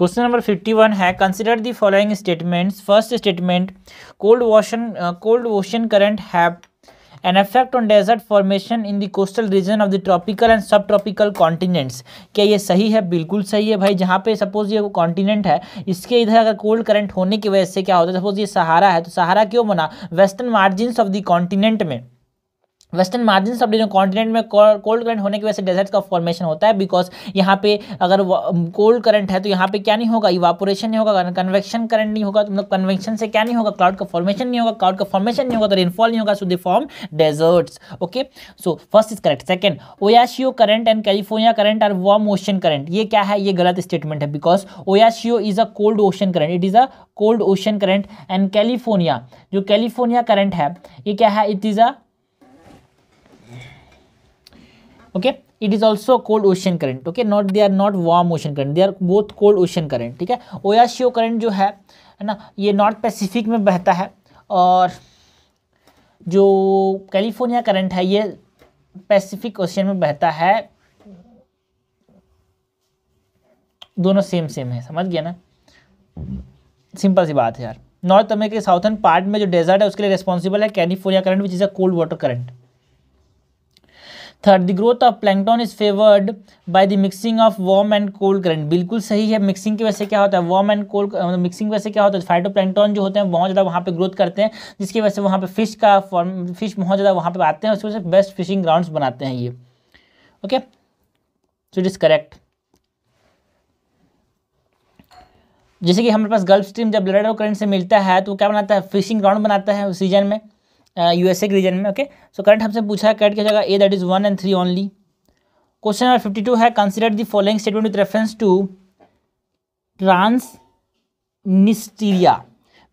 Question number fifty one है consider the following statements first statement cold ocean cold ocean current have an on desert formation in in coastal region of the tropical and sub tropical continents क्या ये सही है बिल्कुल सही है भाई जहाँ पे सपोज ये कॉन्टिनेंट है इसके इधर अगर कोल्ड करंट होने की वजह से क्या होता है सपोज ये सहारा है तो सहारा क्यों बना western margin of the continent में वेस्टर्न मार्जिन सब डिजन कॉन्टिनेंट में कोल्ड करंट होने की वजह से डेजर्ट का फॉर्मेशन होता है बिकॉज यहाँ पे अगर कोल्ड करंट है तो यहाँ पे क्या नहीं होगा इवापोरेशन नहीं होगा कन्वेक्शन करंट नहीं होगा तो मतलब कन्वेक्शन से क्या नहीं होगा क्लाउड का फॉर्मेशन नहीं होगा क्लाउड का फॉर्मेशन नहीं होगा तो रेनफॉल नहीं होगा so they form deserts okay so first is correct second Oyashio current and California current are warm ocean current ये क्या है ये गलत स्टेटमेंट है because Oyashio is a cold ocean current it is a cold ocean current and California जो California current है ये क्या है it is a okay it is also cold ocean current okay not they are not warm ocean current they are both cold ocean current ठीक है Oyashio current जो है है ना ये नॉर्थ पैसिफिक में बहता है और जो कैलिफोर्निया करंट है ये पैसिफिक ओशन में बहता है दोनों सेम सेम है समझ गया ना सिंपल सी बात है यार नॉर्थ अमेरिका के साउथर्न पार्ट में जो डेजर्ट है उसके लिए रिस्पॉन्सिबल है California current which is a cold water current third the growth of plankton is favoured by the mixing of warm and cold current बिल्कुल सही है मिक्सिंग की वजह से क्या होता है वॉम एंड कोल्ड मतलब मिक्सिंग की वजह से क्या होता है फाइटो प्लैंगटॉन जो होते हैं बहुत ज़्यादा वहाँ पे ग्रोथ करते हैं जिसकी वजह से वहाँ पे फिश का फॉर्म फिश बहुत ज़्यादा वहाँ पे आते हैं उसकी वजह से बेस्ट फिशिंग ग्राउंड्स बनाते हैं ये okay so it is correct जैसे कि हमारे पास गल्फ स्ट्रीम जब लड़ाई करंट से मिलता है तो क्या बनाता है फिशिंग ग्राउंड बनाता है उस सीजन में यूएसए के रीजन में ओके सो करंट हमसे पूछा है करंट क्या जगह A that is one and three only question number fifty two है consider the following statement with reference to Transnistria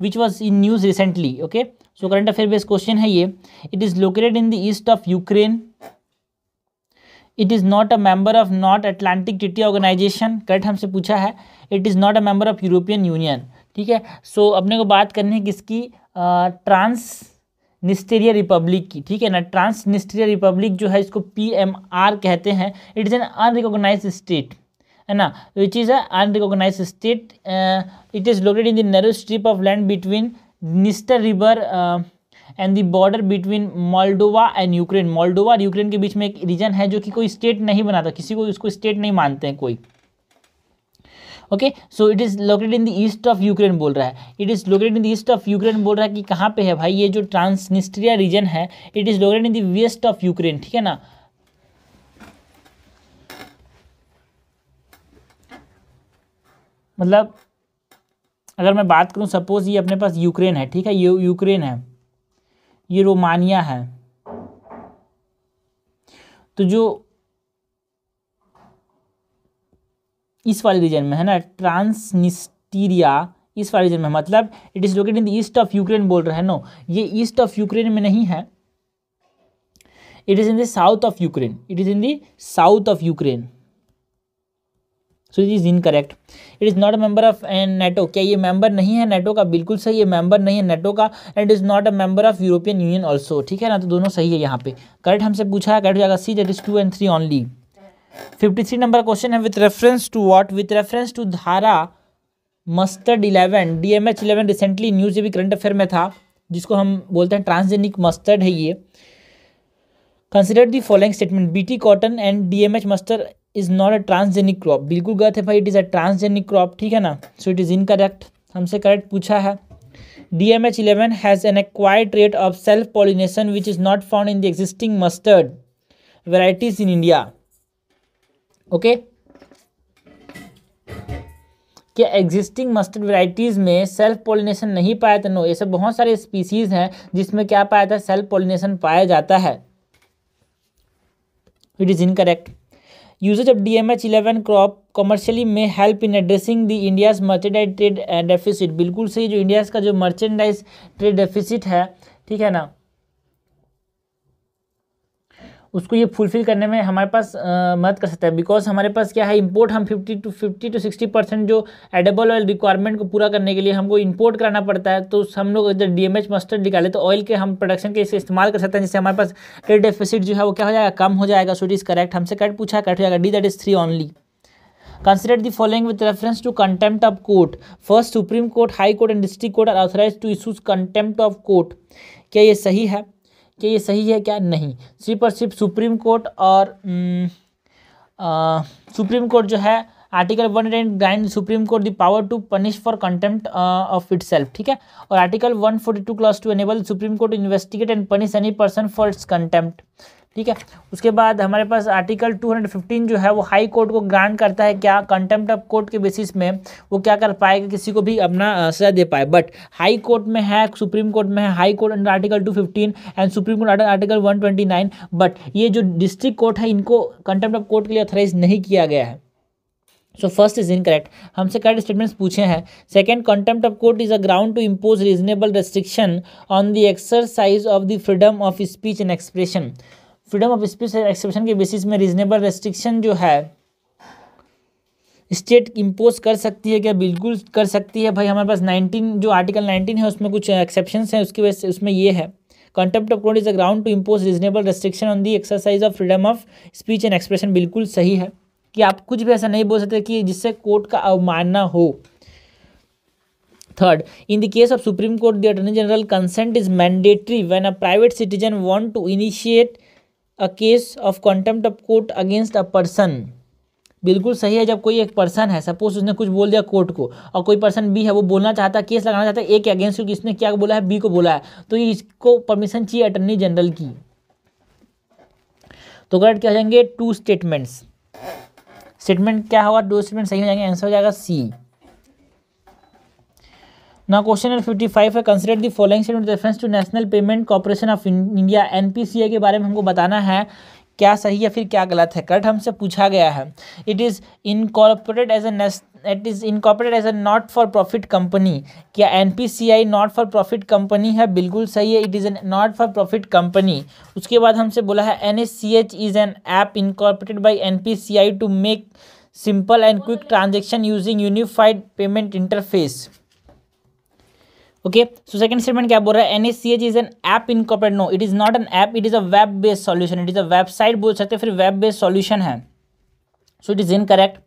which was in news recently okay so current affair best question है ये it is located in the east of Ukraine it is not a member of North Atlantic treaty organization current हमसे पूछा है it is not a member of European Union ठीक है सो so, अपने को बात करनी है किसकी ट्रांस uh, निस्टेरिया रिपब्लिक की ठीक है ना ट्रांस निस्टेरिया रिपब्लिक जो है इसको पीएमआर कहते हैं it is an unrecognize state है ना which is a unrecognize state it is located in the narrow strip of land between Dniester river and the border between Moldova and Ukraine Moldova और Ukraine के बीच में एक reason है जो कि कोई स्टेट नहीं बनाता किसी को उसको स्टेट नहीं मानते हैं कोई okay so it is located in the east of Ukraine बोल रहा है it is located in the east of Ukraine बोल रहा है कि कहाँ पे है भाई ये जो ट्रांसनिस्ट्रिया रीजन है it is located in the west of Ukraine ठीक है ना मतलब अगर मैं बात करूं सपोज ये अपने पास यूक्रेन है ठीक है ये यूक्रेन है ये रोमानिया है तो जो इस वाले रीजन में है ना ट्रांसनिस्टीरिया इस वाले रीजन में मतलब it is located in the east of Ukraine बोल रहे हैं नो ये ईस्ट ऑफ यूक्रेन में नहीं है it is in the south of Ukraine it is in the south of Ukraine so it is incorrect it is not a member of NATO क्या ये member नहीं है नेटो का बिल्कुल सही ये मेंबर नहीं है नेटो का and is not a member of European Union also ठीक है ना तो दोनों सही है यहाँ पे करेक्ट हमसे पूछा है करेक्ट हो जाएगा C that is two and three only fifty three number question है with reference to what with reference to Dhara mustard eleven D M H eleven recently news भी करंट अफेयर में था जिसको हम बोलते हैं ट्रांसजेनिक मस्टर्ड है ये consider the following statement T cotton and D M H mustard is not a transgenic crop बिल्कुल गलत है भाई it is a transgenic crop ठीक है ना सो इट इज़ इनकरेक्ट हमसे करेक्ट पूछा है D M H eleven has an acquired rate of self pollination which is not found in the existing mustard varieties in India okay क्या existing mustard varieties में self pollination नहीं पाया था no ऐसे बहुत सारे स्पीसीज़ हैं जिसमें क्या पाया था सेल्फ पोलिनेशन पाया जाता है it is incorrect usages of D M H eleven crop commercially में help in addressing the India's merchandise trade deficit बिल्कुल सही जो इंडियाज़ का जो मर्चेंडाइज ट्रेड डेफिसिट है ठीक है ना उसको ये फुलफिल करने में हमारे पास मदद कर सकता है बिकॉज हमारे पास क्या है इंपोर्ट हम 50 टू 50 टू 60 परसेंट जो एडेबल ऑयल रिक्वायरमेंट को पूरा करने के लिए हमको इंपोर्ट कराना पड़ता है तो हम लोग जब डी एम एच मस्टर्ड निकाले तो ऑयल के हम प्रोडक्शन के इसे इस्तेमाल कर सकते हैं जिससे हमारे पास ट्रेड डेफिसिट जो है वो क्या हो जाएगा कम हो जाएगा सो इट इज़ करेक्ट हमसे कट पूछा कट हो जाएगा D that is three only consider the following with reference to contempt of court first supreme court high court and district court are authorized to issues contempt of court क्या ये सही है कि ये सही है क्या नहीं सिर्फ और सिर्फ सुप्रीम कोर्ट और आ, हम्म, सुप्रीम कोर्ट जो है आर्टिकल वन एंड ग्राइन supreme court the power to punish for contempt of itself ठीक है और article one forty two class two enable supreme court investigate and punish any person for its contempt ठीक है उसके बाद हमारे पास article 215 जो है वो हाई कोर्ट को ग्रांट करता है क्या कंटेम्प्ट ऑफ कोर्ट के बेसिस में वो क्या कर पाएगा किसी को भी अपना सजा दे पाए बट हाई कोर्ट में है सुप्रीम कोर्ट में है high court under article 215 and supreme court under article 129 but ये जो डिस्ट्रिक्ट कोर्ट है इनको कंटेम्प्ट ऑफ कोर्ट के लिए अथोराइज नहीं किया गया है सो फर्स्ट इज इनकरेक्ट हमसे करेक्ट स्टेटमेंट्स पूछे हैं second contempt of court is a ground to impose reasonable restriction on the exercise of the freedom of speech and expression freedom of speech exception के basis में reasonable restriction जो है state impose कर सकती है क्या बिल्कुल कर सकती है भाई हमारे पास नाइनटीन जो आर्टिकल नाइनटीन है उसमें कुछ एक्सेप्शन हैं उसकी वजह से उसमें ये है contempt of court is a ground to impose reasonable restriction on the exercise of freedom of speech and expression बिल्कुल सही है कि आप कुछ भी ऐसा नहीं बोल सकते कि जिससे कोर्ट का अवमानना हो third in the case of supreme court the attorney general consent is mandatory when a private citizen want to initiate a case of contempt of court against a person बिल्कुल सही है जब कोई एक पर्सन है सपोज उसने कुछ बोल दिया कोर्ट को और कोई पर्सन बी है वो बोलना चाहता है केस लगाना चाहता है ए के अगेंस्ट क्योंकि इसने क्या बोला है बी को बोला है तो इसको परमिशन चाहिए अटर्नी जनरल की तो करेक्ट क्या हो जाएंगे टू स्टेटमेंट्स स्टेटमेंट क्या होगा दो स्टेटमेंट सही हो जाएंगे आंसर हो जाएगा सी ना क्वेश्चन नंबर फिफ्टी फाइव है consider the following statement reference to National Payment Corporation of India NPCA के बारे में हमको बताना है क्या सही है फिर क्या गलत है करेक्ट हमसे पूछा गया है it is incorporate as a it is incorporate as a not for profit company क्या N P C I not for profit company है बिल्कुल सही है it is a not for profit company उसके बाद हमसे बोला है N S C H is an app incorporated by N P C I to make simple and quick transaction using unified payment interface okay so second statement क्या बोल रहा है N is an app incorporate no it is not an app it is a web based solution it is a website बोल सकते फिर web based solution है so it is incorrect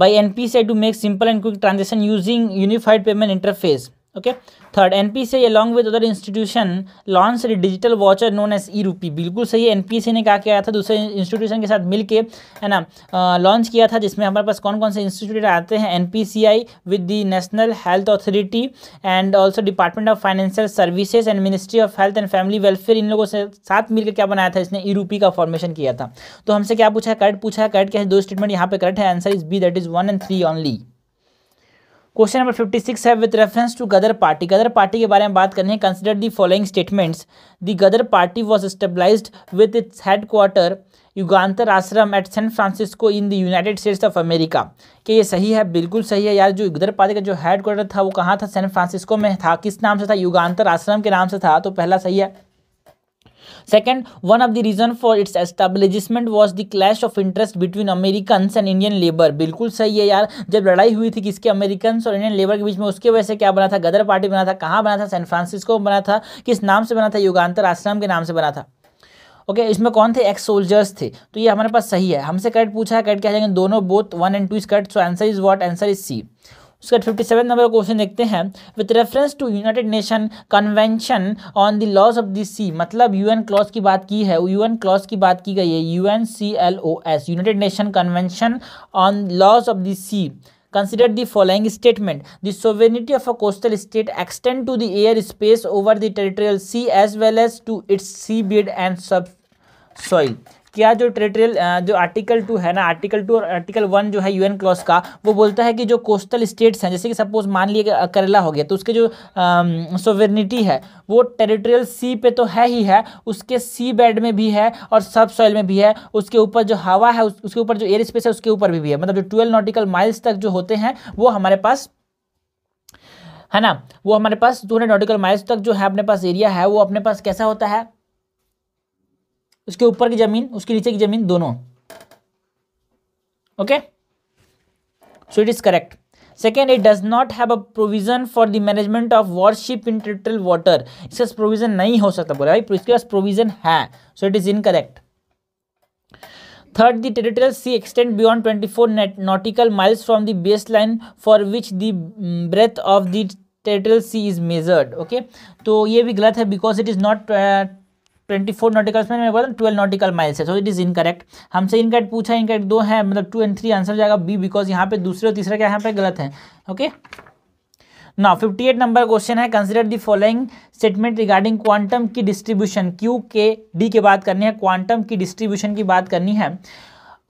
by N P C to make simple and quick transaction using unified payment interface okay third N P C along with other institution launch digital voucher known as e rupee बिल्कुल सही है सी ने क्या किया था दूसरे institution के साथ मिलकर है ना लॉन्च किया था जिसमें हमारे पास कौन कौन से इंस्टीट्यूट आते हैं N P C I with the national health authority and also department of financial services and ministry of health and family welfare इन लोगों से साथ मिलकर क्या बनाया था इसने ई रूपी का फॉर्मेशन किया था तो हमसे क्या पूछा है करेक्ट पूछा है करेक्ट क्या है दो स्टेटमेंट यहाँ पे करेक्ट है answer is B that is one and three only question number fifty six है with reference to Ghadar party Ghadar party के बारे में बात करें consider the following statements the Ghadar party was stabilize with its head quarter Yugantar Ashram at San Francisco in the United States of America कि ये सही है बिल्कुल सही है यार जो गदर पार्टी का जो हेड क्वार्टर था वो कहाँ था सैन फ्रांसिस्को में था किस नाम से था युगान्तर आश्रम के नाम से था तो पहला सही है second one of the reason for its establishment was the clash of interest between American and Indian labour बिल्कुल सही है यार जब लड़ाई हुई थी किसके अमेरिकन और इंडियन लेबर के बीच में उसके वजह से क्या बना था गदर पार्टी बना था कहाँ बना था सैन फ्रांसिस्को बना था किस नाम से बना था युगान्तर आश्रम के नाम से बना था ओके okay, इसमें कौन थे एक्स सोल्जर्स थे तो ये हमारे पास सही है हमसे करेक्ट पूछा है करेक्ट क्या जाएंगे दोनों both one and two is correct so answer is what answer is C उसके फिफ्टी सेवन नंबर क्वेश्चन देखते हैं with reference to United Nation convention on the laws of the sea मतलब UN clause की बात की है UN clause की बात की गई है UN C L O S United Nation convention on laws of the sea consider the following statement the sovereignty of a coastal state extend to the air space over the territorial sea as well as to its sea bed and sub soil क्या जो territorial जो article two है ना article two और article one जो है UN clause का वो बोलता है कि जो कोस्टल स्टेट्स हैं जैसे कि सपोज मान लिए करेला हो गया तो उसके जो सोवेनिटी है वो टेरिटोरियल सी पे तो है ही है उसके सी बेड में भी है और सब सॉइल में भी है उसके ऊपर जो हवा है उस, उसके ऊपर जो एयर स्पेस है उसके ऊपर भी, भी है मतलब जो ट्वेल्व नॉटिकल माइल्स तक जो होते हैं वो हमारे पास है ना वो हमारे पास टू हंड्रेड नॉटिकल माइल्स तक जो है अपने पास एरिया है वो अपने पास कैसा होता है उसके ऊपर की जमीन उसके नीचे की जमीन दोनों okay so it is correct second it does not have provision for the management of warship in territorial water इसके पास प्रोविजन नहीं हो सकता बोला भाई इसके पास प्रोविजन है so it is incorrect third the sea extend beyond twenty four nautical miles from the base line for which the breadth of the sea is measured okay तो ये भी गलत है because it is not twenty four nautical में मैं बोला twelve nautical miles है so it is incorrect हमसे इनकरेक्ट पूछा इनकरेक्ट दो है मतलब टू एंड थ्री आंसर जाएगा बी बिकॉज यहाँ पे दूसरे और तीसरा क्या यहाँ पे गलत है ओके ना फिफ्टी एट नंबर क्वेश्चन है consider the following statement regarding quantum key distribution Q K D के बात करनी है क्वांटम की डिस्ट्रीब्यूशन की बात करनी है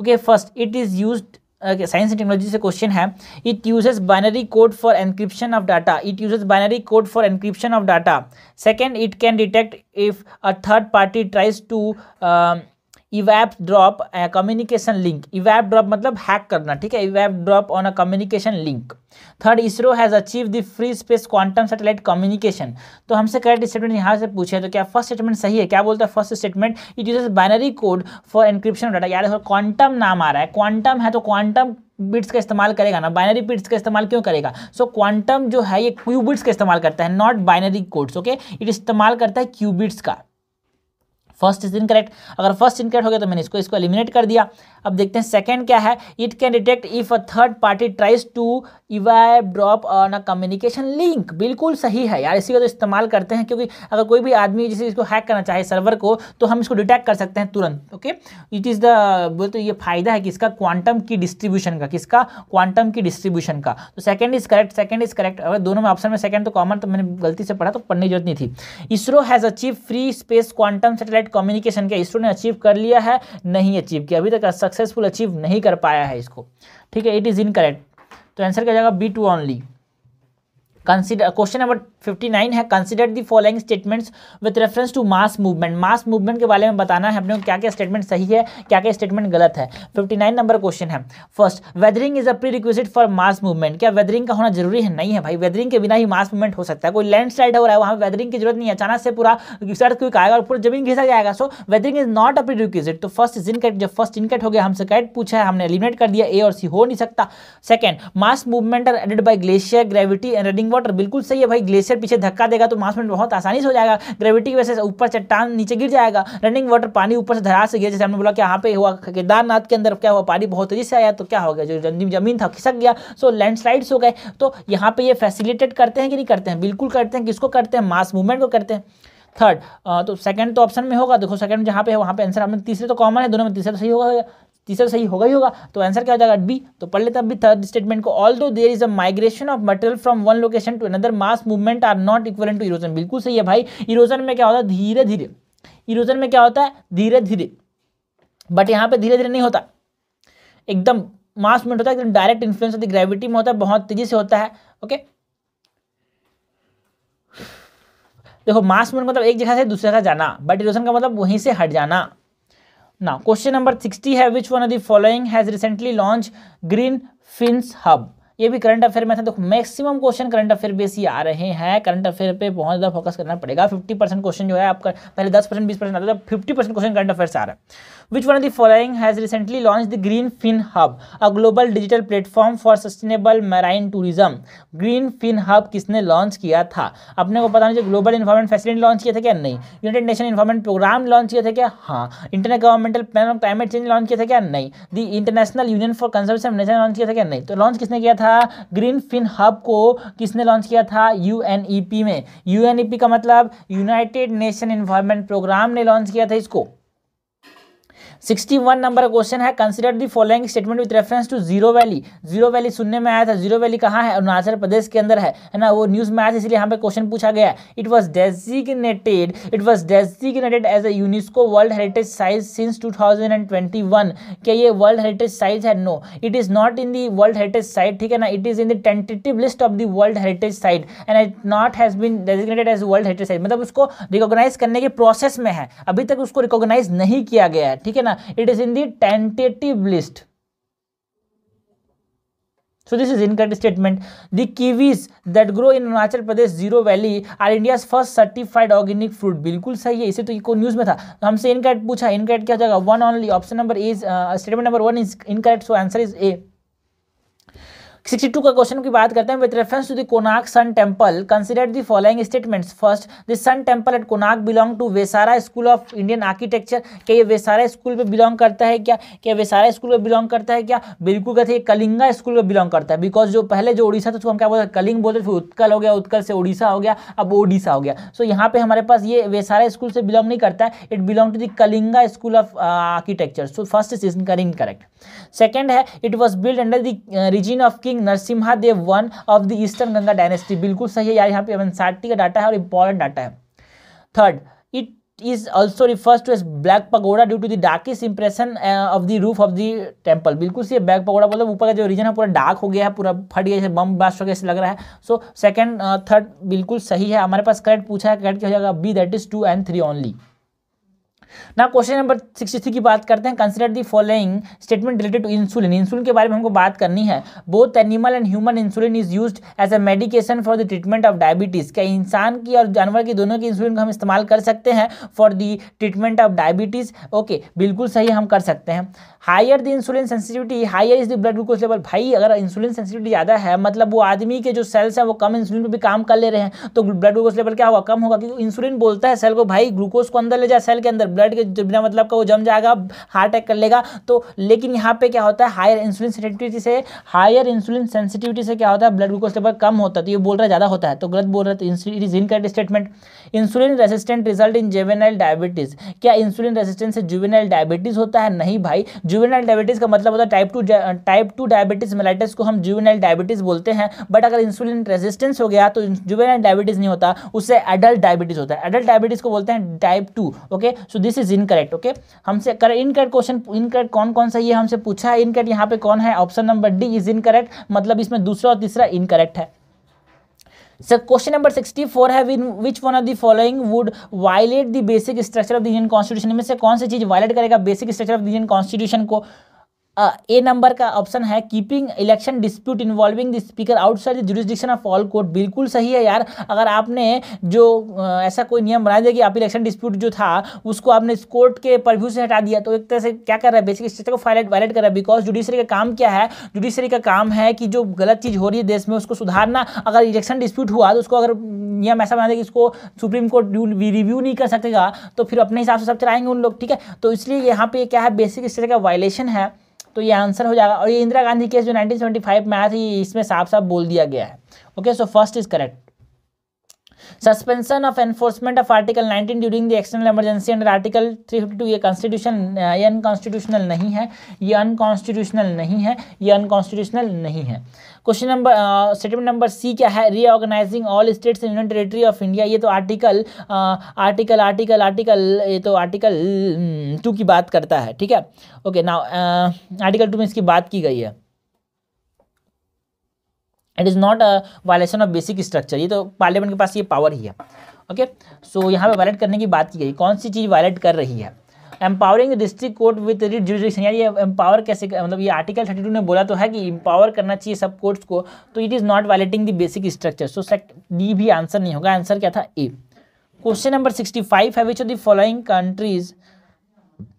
okay first it is used science and technology से क्वेश्चन है it uses binary code for encryption of data it uses binary code for encryption of data second it can detect if a third party tries to eavesdrop communication link eavesdrop मतलब hack करना ठीक है eavesdrop on a communication link third ISRO has achieve the free space quantum satellite communication तो हमसे correct statement यहाँ से पूछे तो क्या फर्स्ट स्टेटमेंट सही है क्या बोलता है first statement it use binary code for encryption data यार देखो क्वांटम नाम आ रहा है क्वांटम है तो क्वांटम बिट्स का इस्तेमाल करेगा ना बाइनरी बिट्स का इस्तेमाल क्यों करेगा सो so, क्वांटम जो है ये क्यूबिट्स का इस्तेमाल करता है नॉट बाइनरी कोड्स ओके इट इस्तेमाल करता है क्यूबिट्स का फर्स्ट इज इनकरेक्ट अगर फर्स्ट इनकरेक्ट हो गया तो मैंने इसको इसको एलिमिनेट कर दिया अब देखते हैं सेकंड क्या है it can detect if a third party tries to eavesdrop on a communication link बिल्कुल सही है यार इसी का तो इस्तेमाल करते हैं क्योंकि अगर कोई भी आदमी जिसे इसको हैक करना चाहे सर्वर को तो हम इसको डिटेक्ट कर सकते हैं तुरंत ओके इट इज़ द बोलते तो ये फायदा है किसका क्वांटम की डिस्ट्रीब्यूशन का किसका क्वांटम की डिस्ट्रीब्यूशन का तो second is correct second is correct अगर दोनों में ऑप्शन में सेकंड तो कॉमन तो मैंने गलती से पढ़ा तो पढ़ने की जरूरत नहीं थी ISRO has achieve free space quantum satellite internet communication के इसरो ने अचीव कर लिया है नहीं अचीव किया अभी तक सक्सेसफुल अचीव नहीं कर पाया है इसको ठीक है इट इज़ इनकरेक्ट तो आंसर क्या जाएगा B two only consider question number 59 है consider the following statements with reference to mass movement mass movement के बारे में बताना है अपने को क्या क्या स्टेटमेंट सही है क्या क्या स्टेटमेंट गलत है 59 नंबर क्वेश्चन है first weathering is a prerequisite for mass movement क्या वेदरिंग का होना जरूरी है नहीं है भाई वेदरिंग के बिना ही मास मूवमेंट हो सकता है कोई स्लाइड हो रहा है वहाँ वेदरिंग की जरूरत नहीं है अचानक से पूरा सर्थ क्विक आएगा और पूरा जमीन घिसा जाएगा so weathering is not a prerequisite तो फर्स्ट इज इनकट जब फर्स्ट इनकट हो गया हमसे कैट पूछा है हमने एलिमिनेट कर दिया ए और सी हो नहीं सकता second mass movement are aided by glacier gravity and running water बिल्कुल सही है भाई ग्लेशियर पीछे धक्का देगा तो मास में बहुत आसानी से हो जाएगा ग्रेविटी की वजह से ऊपर चट्टान नीचे गिर जाएगा रनिंग वाटर पानी ऊपर से धरा से गिर जैसे हमने बोला कि यहाँ पे हुआ केदारनाथ के अंदर क्या हुआ पानी बहुत तेजी से आया तो क्या हो गया जो जमीन था खिसक गया सो लैंडस्लाइड्स हो गए तो यहाँ पर ये फैसिलिटेट करते हैं कि नहीं करते हैं बिल्कुल करते हैं किसको करते हैं मास मूवमेंट को करते हैं थर्ड तो सेकंड तो ऑप्शन में होगा देखो सेकंड जहाँ पे है वहाँ पे आंसर आपने तीसरे तो कॉमन है दोनों में तीसरा तो सही होगा तीसरा सही होगा ही होगा तो आंसर क्या हो जाएगा बी तो पढ़ लेते हैं अभी थर्ड स्टेटमेंट को although there is a migration of material from one location to another mass movement are not equal to erosion बिल्कुल सही है भाई इरोजन में क्या होता है धीरे धीरे इरोजन में क्या होता है धीरे धीरे बट यहाँ पे धीरे धीरे नहीं होता एकदम मास मूवमेंट होता है एकदम direct influence of the gravity में होता है बहुत तेजी से होता है ओके देखो मास मूवमेंट मतलब एक जगह से दूसरी जगह जाना बट इरोजन का मतलब वहीं से हट जाना now क्वेश्चन नंबर सिक्सटी है which one of the following has recently launch green fins hub ये भी करंट अफेयर में था देखो maximum question current affair base ही आ रहे हैं करंट अफेयर पे बहुत ज़्यादा फोकस करना पड़ेगा 50 परसेंट क्वेश्चन जो है आपका पहले 10 परसेंट बीस परसेंट आता था fifty percent question current affair से आ रहा है which one of of has recently launch the green fin hub a global digital platform for sustainable sustainable tourism green fin hub किसने लॉन्च किया था अपने को पता नहीं ग्लोबल इन्वायरमेंट फैसिलिटी लॉन्च किया था क्या नहीं United Nation environment programme launch किया था क्या हाँ intergovernmental plan of climate change launch किया था क्या नहीं the international union for conservation nation launch किया था क्या नहीं तो लॉन्च किसने किया था ग्रीन फिन हब को किसने लॉन्च किया था यू में यू का मतलब यूनाइटेड नेशन इन्वायरमेंट प्रोग्राम ने लॉन्च किया था इसको सिक्सटी वन नंबर का क्वेश्चन है consider the following statement with reference to Ziro Valley Ziro Valley सुनने में आया था जीरो वैली कहाँ है अरुणाचल प्रदेश के अंदर है है ना वो न्यूज़ में आया था इसलिए यहाँ पे क्वेश्चन पूछा गया it was designated it was designated as a UNESCO world heritage site since two thousand and twenty one क्या ये वर्ल्ड हेरिटेज साइट है no it is not in the world heritage site ठीक है ना it is in the tentative list of the world heritage site and it not has been designated as world heritage site मतलब उसको recognise करने के process में है अभी तक उसको रिकॉग्नाइज नहीं किया गया है ठीक है ना na it is in the tentative list so this is incorrect statement. The kiwis that grow in Arunachal Pradesh Zero Valley are India's first certified organic fruit. बिल्कुल सही है इसे तो इको न्यूज़ में था तो हमसे इनकरेक्ट पूछा इनकरेक्ट क्या हो जाएगा one only option number is statement number one is incorrect so answer is A sixty two का क्वेश्चन की बात करते हैं with reference to the Konark sun temple consider the following statements first the sun temple at Konark belong to Vesara school of Indian architecture क्या ये वेसारा school में belong करता है क्या क्या वेसारा स्कूल में बिलोंग करता है क्या बिल्कुल कहते हैं कलिंगा स्कूल में बिलोंग करता है बिकॉज जो पहले जो उड़ीसा था उसको हम क्या बोलते हैं कलिंग बोलते फिर उत्कल हो गया उत्कल से उड़ीसा हो गया अब ओडिशा हो गया सो so, यहाँ पे हमारे पास ये वेसारा स्कूल से बिलोंग नहीं करता है it belong to the Kalinga school of architecture so first is incorrect second है it was build under the reign of king king Narasimha Deva one of the eastern Ganga dynasty बिल्कुल सही है यार यहाँ पे एनसार्टी का डाटा है और इंपॉर्टेंट डाटा है third it is also refers to as black pagoda due to the darkish impression of the roof of the temple temple बिल्कुल सी ब्लैक पगोड़ा मतलब ऊपर का जो रीजन है पूरा डार्क हो गया है पूरा फट गया है बम ब्लास्ट हो गया ऐसे लग रहा है सो सेकेंड थर्ड बिल्कुल सही है हमारे पास करेक्ट पूछा है करेक्ट क्या हो जाएगा B that is two and three only ना क्वेश्चन नंबर सिक्सटी थ्री की बात करते हैं consider the following statement related to insulin insulin के बारे में हमको बात करनी है both animal and human insulin is use as a medication for the treatment of diabetes क्या इंसान की और जानवर की दोनों की इंसुलिन को हम इस्तेमाल कर सकते हैं for the treatment of diabetes okay बिल्कुल सही हम कर सकते हैं higher the insulin sensitivity higher is the blood glucose level भाई अगर इंसुलिन सेंसिटिविटी ज़्यादा है मतलब वो आदमी के जो सेल्स हैं वो कम इंसुलिन पे भी काम कर ले रहे हैं तो ब्लड ग्लूकोज लेवल क्या होगा कम होगा क्योंकि इंसुलिन बोलता है सेल को भाई ग्लूकोज को अंदर ले जाए सेल के अंदर ब्लड के बिना मतलब का वो जम जाएगा हार्ट अटैक कर लेगा तो लेकिन यहाँ पर क्या होता है हायर इंसुलिन सेंसिटिविटी से हायर इंसुलिन सेंसिटिविटी से क्या होता है ब्लड ग्लूकोज लेवल कम होता है तो ये बोल रहा है ज़्यादा होता है तो गलत बोल रहा है it is incorrect statement insulin resistant result in juvenile diabetes क्या इंसुलिन रेसिस्टेंट से जुवेनाइल डायबिटीज़ होता है नहीं भाई जुवेनाइल डायबिटीज़ का मतलब होता है type two type two diabetes mellitus को हम जुवेनाइल डायबिटीज़ बोलते हैं बट अगर इंसुलिन रेजिस्टेंस हो गया तो जुवेनाइल डायबिटीज़ नहीं होता उससे एडल्ट डायबिटीज़ होता है एडल्ट डायबिटीज़ को बोलते हैं type two okay so this is incorrect okay हमसे कर इनकरेक्ट क्वेश्चन इनकरेक्ट कौन कौन सा ये हमसे पूछा है इनकरेक्ट यहाँ पे कौन है option number D is incorrect मतलब इसमें दूसरा और तीसरा इनकरेक्ट है sir question number sixty four है win which one of the following would violate the basic structure of the Indian constitution में से कौन सी चीज वायलेट करेगा basic structure of the Indian constitution को ए नंबर का ऑप्शन है keeping election dispute involving the speaker outside the jurisdiction of all court बिल्कुल सही है यार अगर आपने जो ऐसा कोई नियम बनाया कि आप इलेक्शन डिस्प्यूट जो था उसको आपने इस कोर्ट के परव्यू से हटा दिया तो एक तरह से क्या कर रहा है बेसिक स्टेट को फाइलेट वायलेट कर रहा है बिकॉज जुडिशरी का काम क्या है जुडिशरी का काम है कि जो गलत चीज़ हो रही है देश में उसको सुधारना अगर इलेक्शन डिस्प्यूट हुआ तो उसको अगर नियम ऐसा बना दे कि इसको सुप्रीम कोर्ट रिव्यू नहीं कर सकेगा तो फिर अपने हिसाब से सब चलाएंगे उन लोग ठीक है तो इसलिए यहाँ पे क्या है बेसिक स्टेट का वायलेशन है तो ये आंसर हो जाएगा और ये इंदिरा गांधी केस जो 1975 में आया था इसमें साफ साफ बोल दिया गया है okay so first is correct suspension of enforcement of article 19 during the external emergency under article 352 ये कॉन्स्टिट्यूशन ये अनकॉन्स्टिट्यूशनल नहीं है ये अनकॉन्स्टिट्यूशनल नहीं है ये अनकॉन्स्टिट्यूशनल नहीं है question number statement number C क्या है reorganising all states and union territory of India ये तो आर्टिकल आर्टिकल आर्टिकल आर्टिकल ये तो आर्टिकल हम्म, टू की बात करता है ठीक है ओके ना आर्टिकल टू में इसकी बात की गई है it is not a violation of basic structure ये तो पार्लियामेंट के पास ये पावर ही है ओके सो so, यहाँ पे वायलेट करने की बात की गई कौन सी चीज़ वायलेट कर रही है empowering district court with writ jurisdiction यार ये एम्पावर कैसे मतलब ये आर्टिकल थर्टी टू ने बोला तो है कि एम्पावर करना चाहिए सब कोर्ट्स को तो it is not violating the basic structure so sect D भी आंसर नहीं होगा आंसर क्या था A question number sixty five है which of the following countries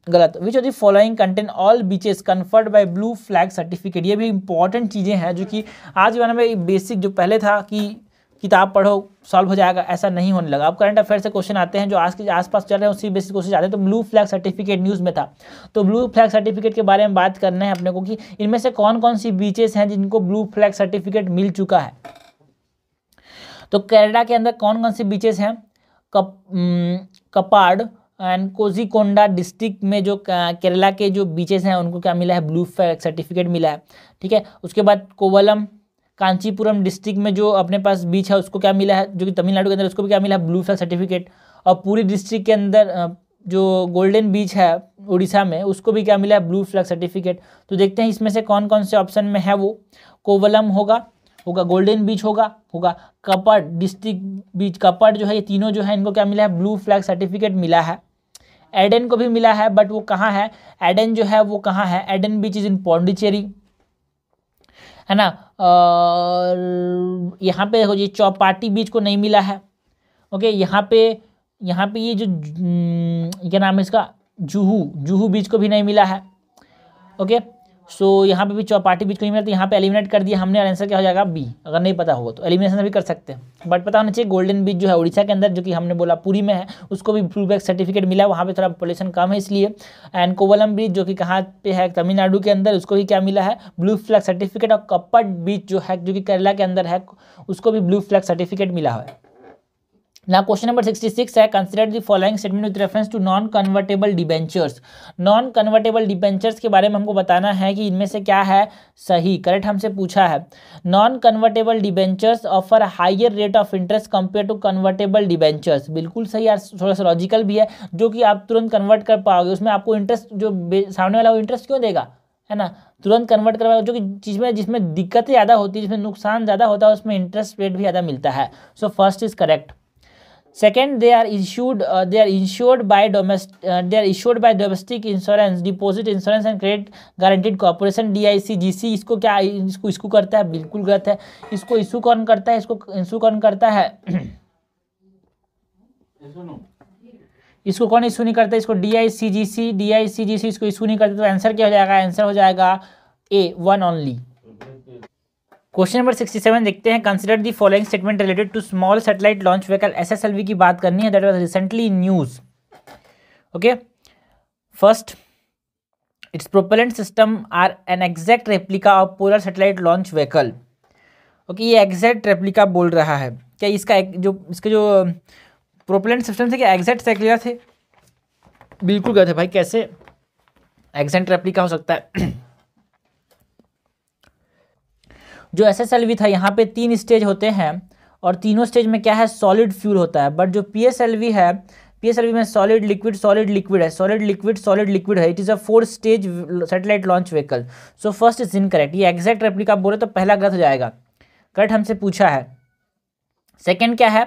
गलत which of the following contain all beaches conferred by blue flag certificate ये भी important चीज़ें हैं जो कि आज के बारे में बेसिक जो पहले था कि किताब पढ़ो सॉल्व हो जाएगा ऐसा नहीं होने लगा अब करंट अफेयर से क्वेश्चन आते हैं जो आज के आसपास चल रहे हैं उसी बेसिस क्वेश्चन आते हैं तो ब्लू फ्लैग सर्टिफिकेट न्यूज़ में था तो ब्लू फ्लैग सर्टिफिकेट के बारे में बात करना है अपने को कि इनमें से कौन कौन सी बीचेस हैं जिनको ब्लू फ्लैग सर्टिफिकेट मिल चुका है तो कैनेडा के अंदर कौन कौन सी बीचेस हैं कप कपाड़ एंड कोजिकोंडा डिस्ट्रिक्ट में जो केरला के जो बीचेस हैं उनको क्या मिला है ब्लू फ्लैग सर्टिफिकेट मिला है ठीक है उसके बाद कोवलम कांचीपुरम डिस्ट्रिक्ट में जो अपने पास बीच है उसको क्या मिला है जो कि तमिलनाडु के अंदर उसको भी क्या मिला है ब्लू फ्लैग सर्टिफिकेट और पूरी डिस्ट्रिक्ट के अंदर जो गोल्डन बीच है उड़ीसा में उसको भी क्या मिला है ब्लू फ्लैग सर्टिफिकेट तो देखते हैं इसमें से कौन कौन से ऑप्शन में है वो कोवलम होगा होगा गोल्डन बीच होगा होगा कपड़ डिस्ट्रिक्ट बीच कपड़ जो है ये तीनों जो है इनको क्या मिला है ब्लू फ्लैग सर्टिफिकेट मिला है एडन को भी मिला है बट वो कहाँ है एडन जो है वो कहाँ है Eden beach is in Pondicherry है ना यहाँ पे हो जी चौपाटी बीच को नहीं मिला है ओके यहाँ पे यहाँ पे ये जो क्या नाम है इसका जुहू जुहू बीच को भी नहीं मिला है ओके सो so, यहाँ पे भी चौपाटी बीच क्लीन तो यहाँ पे एलिमिनेट कर दिया हमने आंसर क्या हो जाएगा बी अगर नहीं पता होगा तो एलिमिनेशन भी कर सकते हैं बट पता होना चाहिए गोल्डन बीच जो है उड़ीसा के अंदर जो कि हमने बोला पूरी में है उसको भी बैक सर्टिफिकेट मिला वहाँ पे थोड़ा पॉपुलेशन कम है इसलिए एंड कोवलम ब्रिज जो कि कहाँ पे है तमिलनाडु के अंदर उसको भी क्या मिला है ब्लू फ्लैग सर्टिफिकेट और कप्पट बीच जो है जो कि केरला के अंदर है उसको भी ब्लू फ्लैग सर्टिफिकेट मिला है ना क्वेश्चन नंबर 66 है considered the following statement with reference to non convertible debentures non convertible debentures के बारे में हमको बताना है कि इनमें से क्या है सही करेक्ट हमसे पूछा है non convertible debentures offer higher rate of interest compare to convertible debentures बिल्कुल सही यार थोड़ा सा लॉजिकल भी है जो कि आप तुरंत कन्वर्ट कर पाओगे उसमें आपको इंटरेस्ट जो सामने वाला वो इंटरेस्ट क्यों देगा है ना तुरंत कन्वर्ट करवाओ जो कि चीज़ में जिसमें दिक्कतें ज़्यादा होती है जिसमें नुकसान ज़्यादा होता है उसमें इंटरेस्ट रेट भी ज़्यादा मिलता है so first is correct second they are issued uh, they are insured by domestic uh, they are issued by domestic insurance deposit insurance and credit guaranteed corporation DICGC इसको क्या इसको इसको करता है बिल्कुल गलत है इसको इशू कौन करता है इसको इशू कौन करता है इसको कौन इशू नहीं करता इसको D I C ji C D I सी जी सी इसको इशू नहीं करता तो आंसर क्या हो जाएगा आंसर हो जाएगा A one only question number sixty seven देखते हैं consider the following statement related to small satellite launch vehicle SSLV की बात करनी है that was recently news okay first its propellant system are an exact replica of polar satellite launch vehicle okay ये exact replica बोल रहा है क्या इसका एक जो इसके जो प्रोपेलेंट सिस्टम थे क्या एग्जैक्ट रेप्लिका थे बिल्कुल गलत है भाई कैसे एग्जैक्ट रेप्लिका हो सकता है जो एस एस था यहाँ पे तीन स्टेज होते हैं और तीनों स्टेज में क्या है सॉलिड फ्यूल होता है बट जो पी है पी में सॉलिड लिक्विड सॉलिड लिक्विड है सॉलिड लिक्विड सॉलिड लिक्विड है it is a four stage satellite launch vehicle so first is incorrect ये एग्जैक्ट रेप्लिका आप बोले तो पहला गलत हो जाएगा करेक्ट हमसे पूछा है सेकेंड क्या है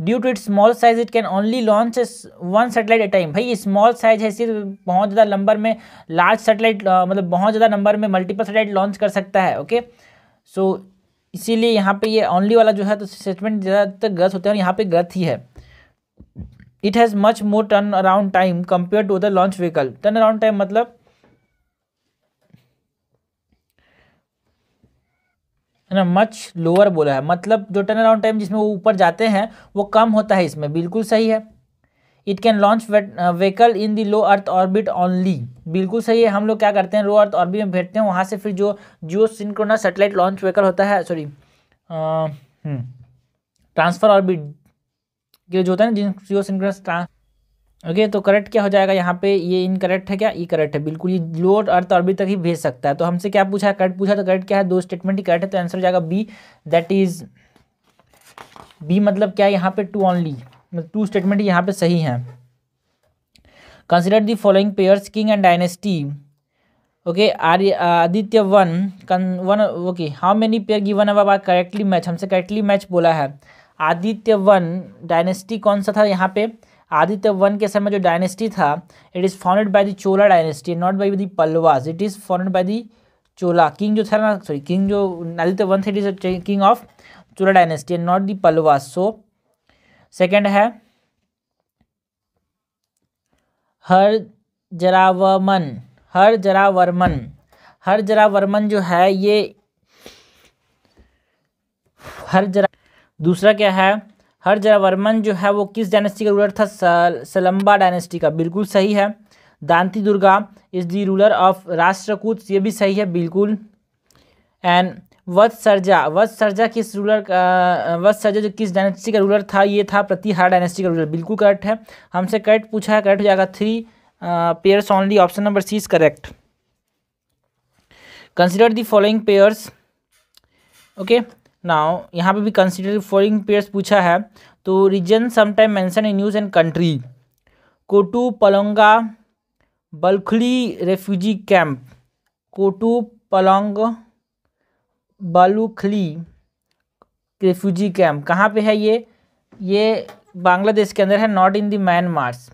due to it small size it can only launch one satellite a time भाई स्मॉल साइज है सिर्फ तो बहुत ज़्यादा नंबर में लार्ज सेटेलाइट मतलब बहुत ज़्यादा नंबर में मल्टीपल सेटेलाइट लॉन्च कर सकता है ओके okay? सो इसीलिए यहाँ पे ये ऑनली वाला जो है तो स्टेटमेंट ज़्यादातर गलत होते हैं और यहाँ पे गलत ही है it has much more turn around time compare to the launch vehicle turn around time मतलब है ना मच लोअर बोला है मतलब जो टर्न अराउंड टाइम जिसमें वो ऊपर जाते हैं वो कम होता है इसमें बिल्कुल सही है it can launch vehicle in the low earth orbit only बिल्कुल सही है हम लोग क्या करते हैं लो अर्थ ऑर्बिट में भेजते हैं वहाँ से फिर जो geosynchronous satellite launch vehicle होता है सॉरी ट्रांसफर ऑर्बिट के जो होता है ना जिन जियो सिंक्रोनस ओके okay, तो करेक्ट क्या हो जाएगा यहाँ पे ये इनकरेक्ट है क्या ई करेक्ट है बिल्कुल ये लो अर्थ ऑर्बिट तक ही भेज सकता है तो हमसे क्या पूछा है करेक्ट पूछा तो करेक्ट क्या है दो स्टेटमेंट ही करेक्ट है तो आंसर हो जाएगा बी दैट इज बी मतलब क्या है यहाँ पे टू ऑनली टू मतलब स्टेटमेंट यहाँ पे सही हैं consider the following pairs king and dynasty okay Arya Aditya one कन one okay how many pair given अब आप करेक्टली मैच हमसे करेक्टली मैच बोला है आदित्य वन डायनेस्टी कौन सा था यहाँ पे आदित्य वन के समय जो डायनेस्टी था it is founded by the Chola dynasty not by the Pallavas it is founded by the Chola king जो था ना सॉरी किंग जो आदित्य वन थे it is king of Chola dynasty and not the Pallavas so second है हर जरावमन हर जरावर्मन हर जरावर्मन जो है ये हर जरा दूसरा क्या है हर जरावर्मन जो है वो किस डायनेस्टी का रूलर था सलम्बा डायनेस्टी का बिल्कुल सही है Dantidurga is the ruler of Rashtrakuta ये भी सही है बिल्कुल एंड वत्सर्जा वत्सर्जा किस रूलर वत्सर्जा जो किस डायनेस्टी का रूलर था ये था प्रतिहार डायनेस्टी का रूलर बिल्कुल करेक्ट है हमसे करेक्ट पूछा है करेक्ट हो जाएगा three pairs only option number C is correct consider the following pairs okay now यहाँ पे भी कंसिडर फॉलोइंग पेयर्स पूछा है तो region sometime mention in news and country Kutupalong Balukhali refugee camp Kutupalong Balukhali refugee camp कहाँ पे है ये ये बांग्लादेश के अंदर है not in the म्यांमार्स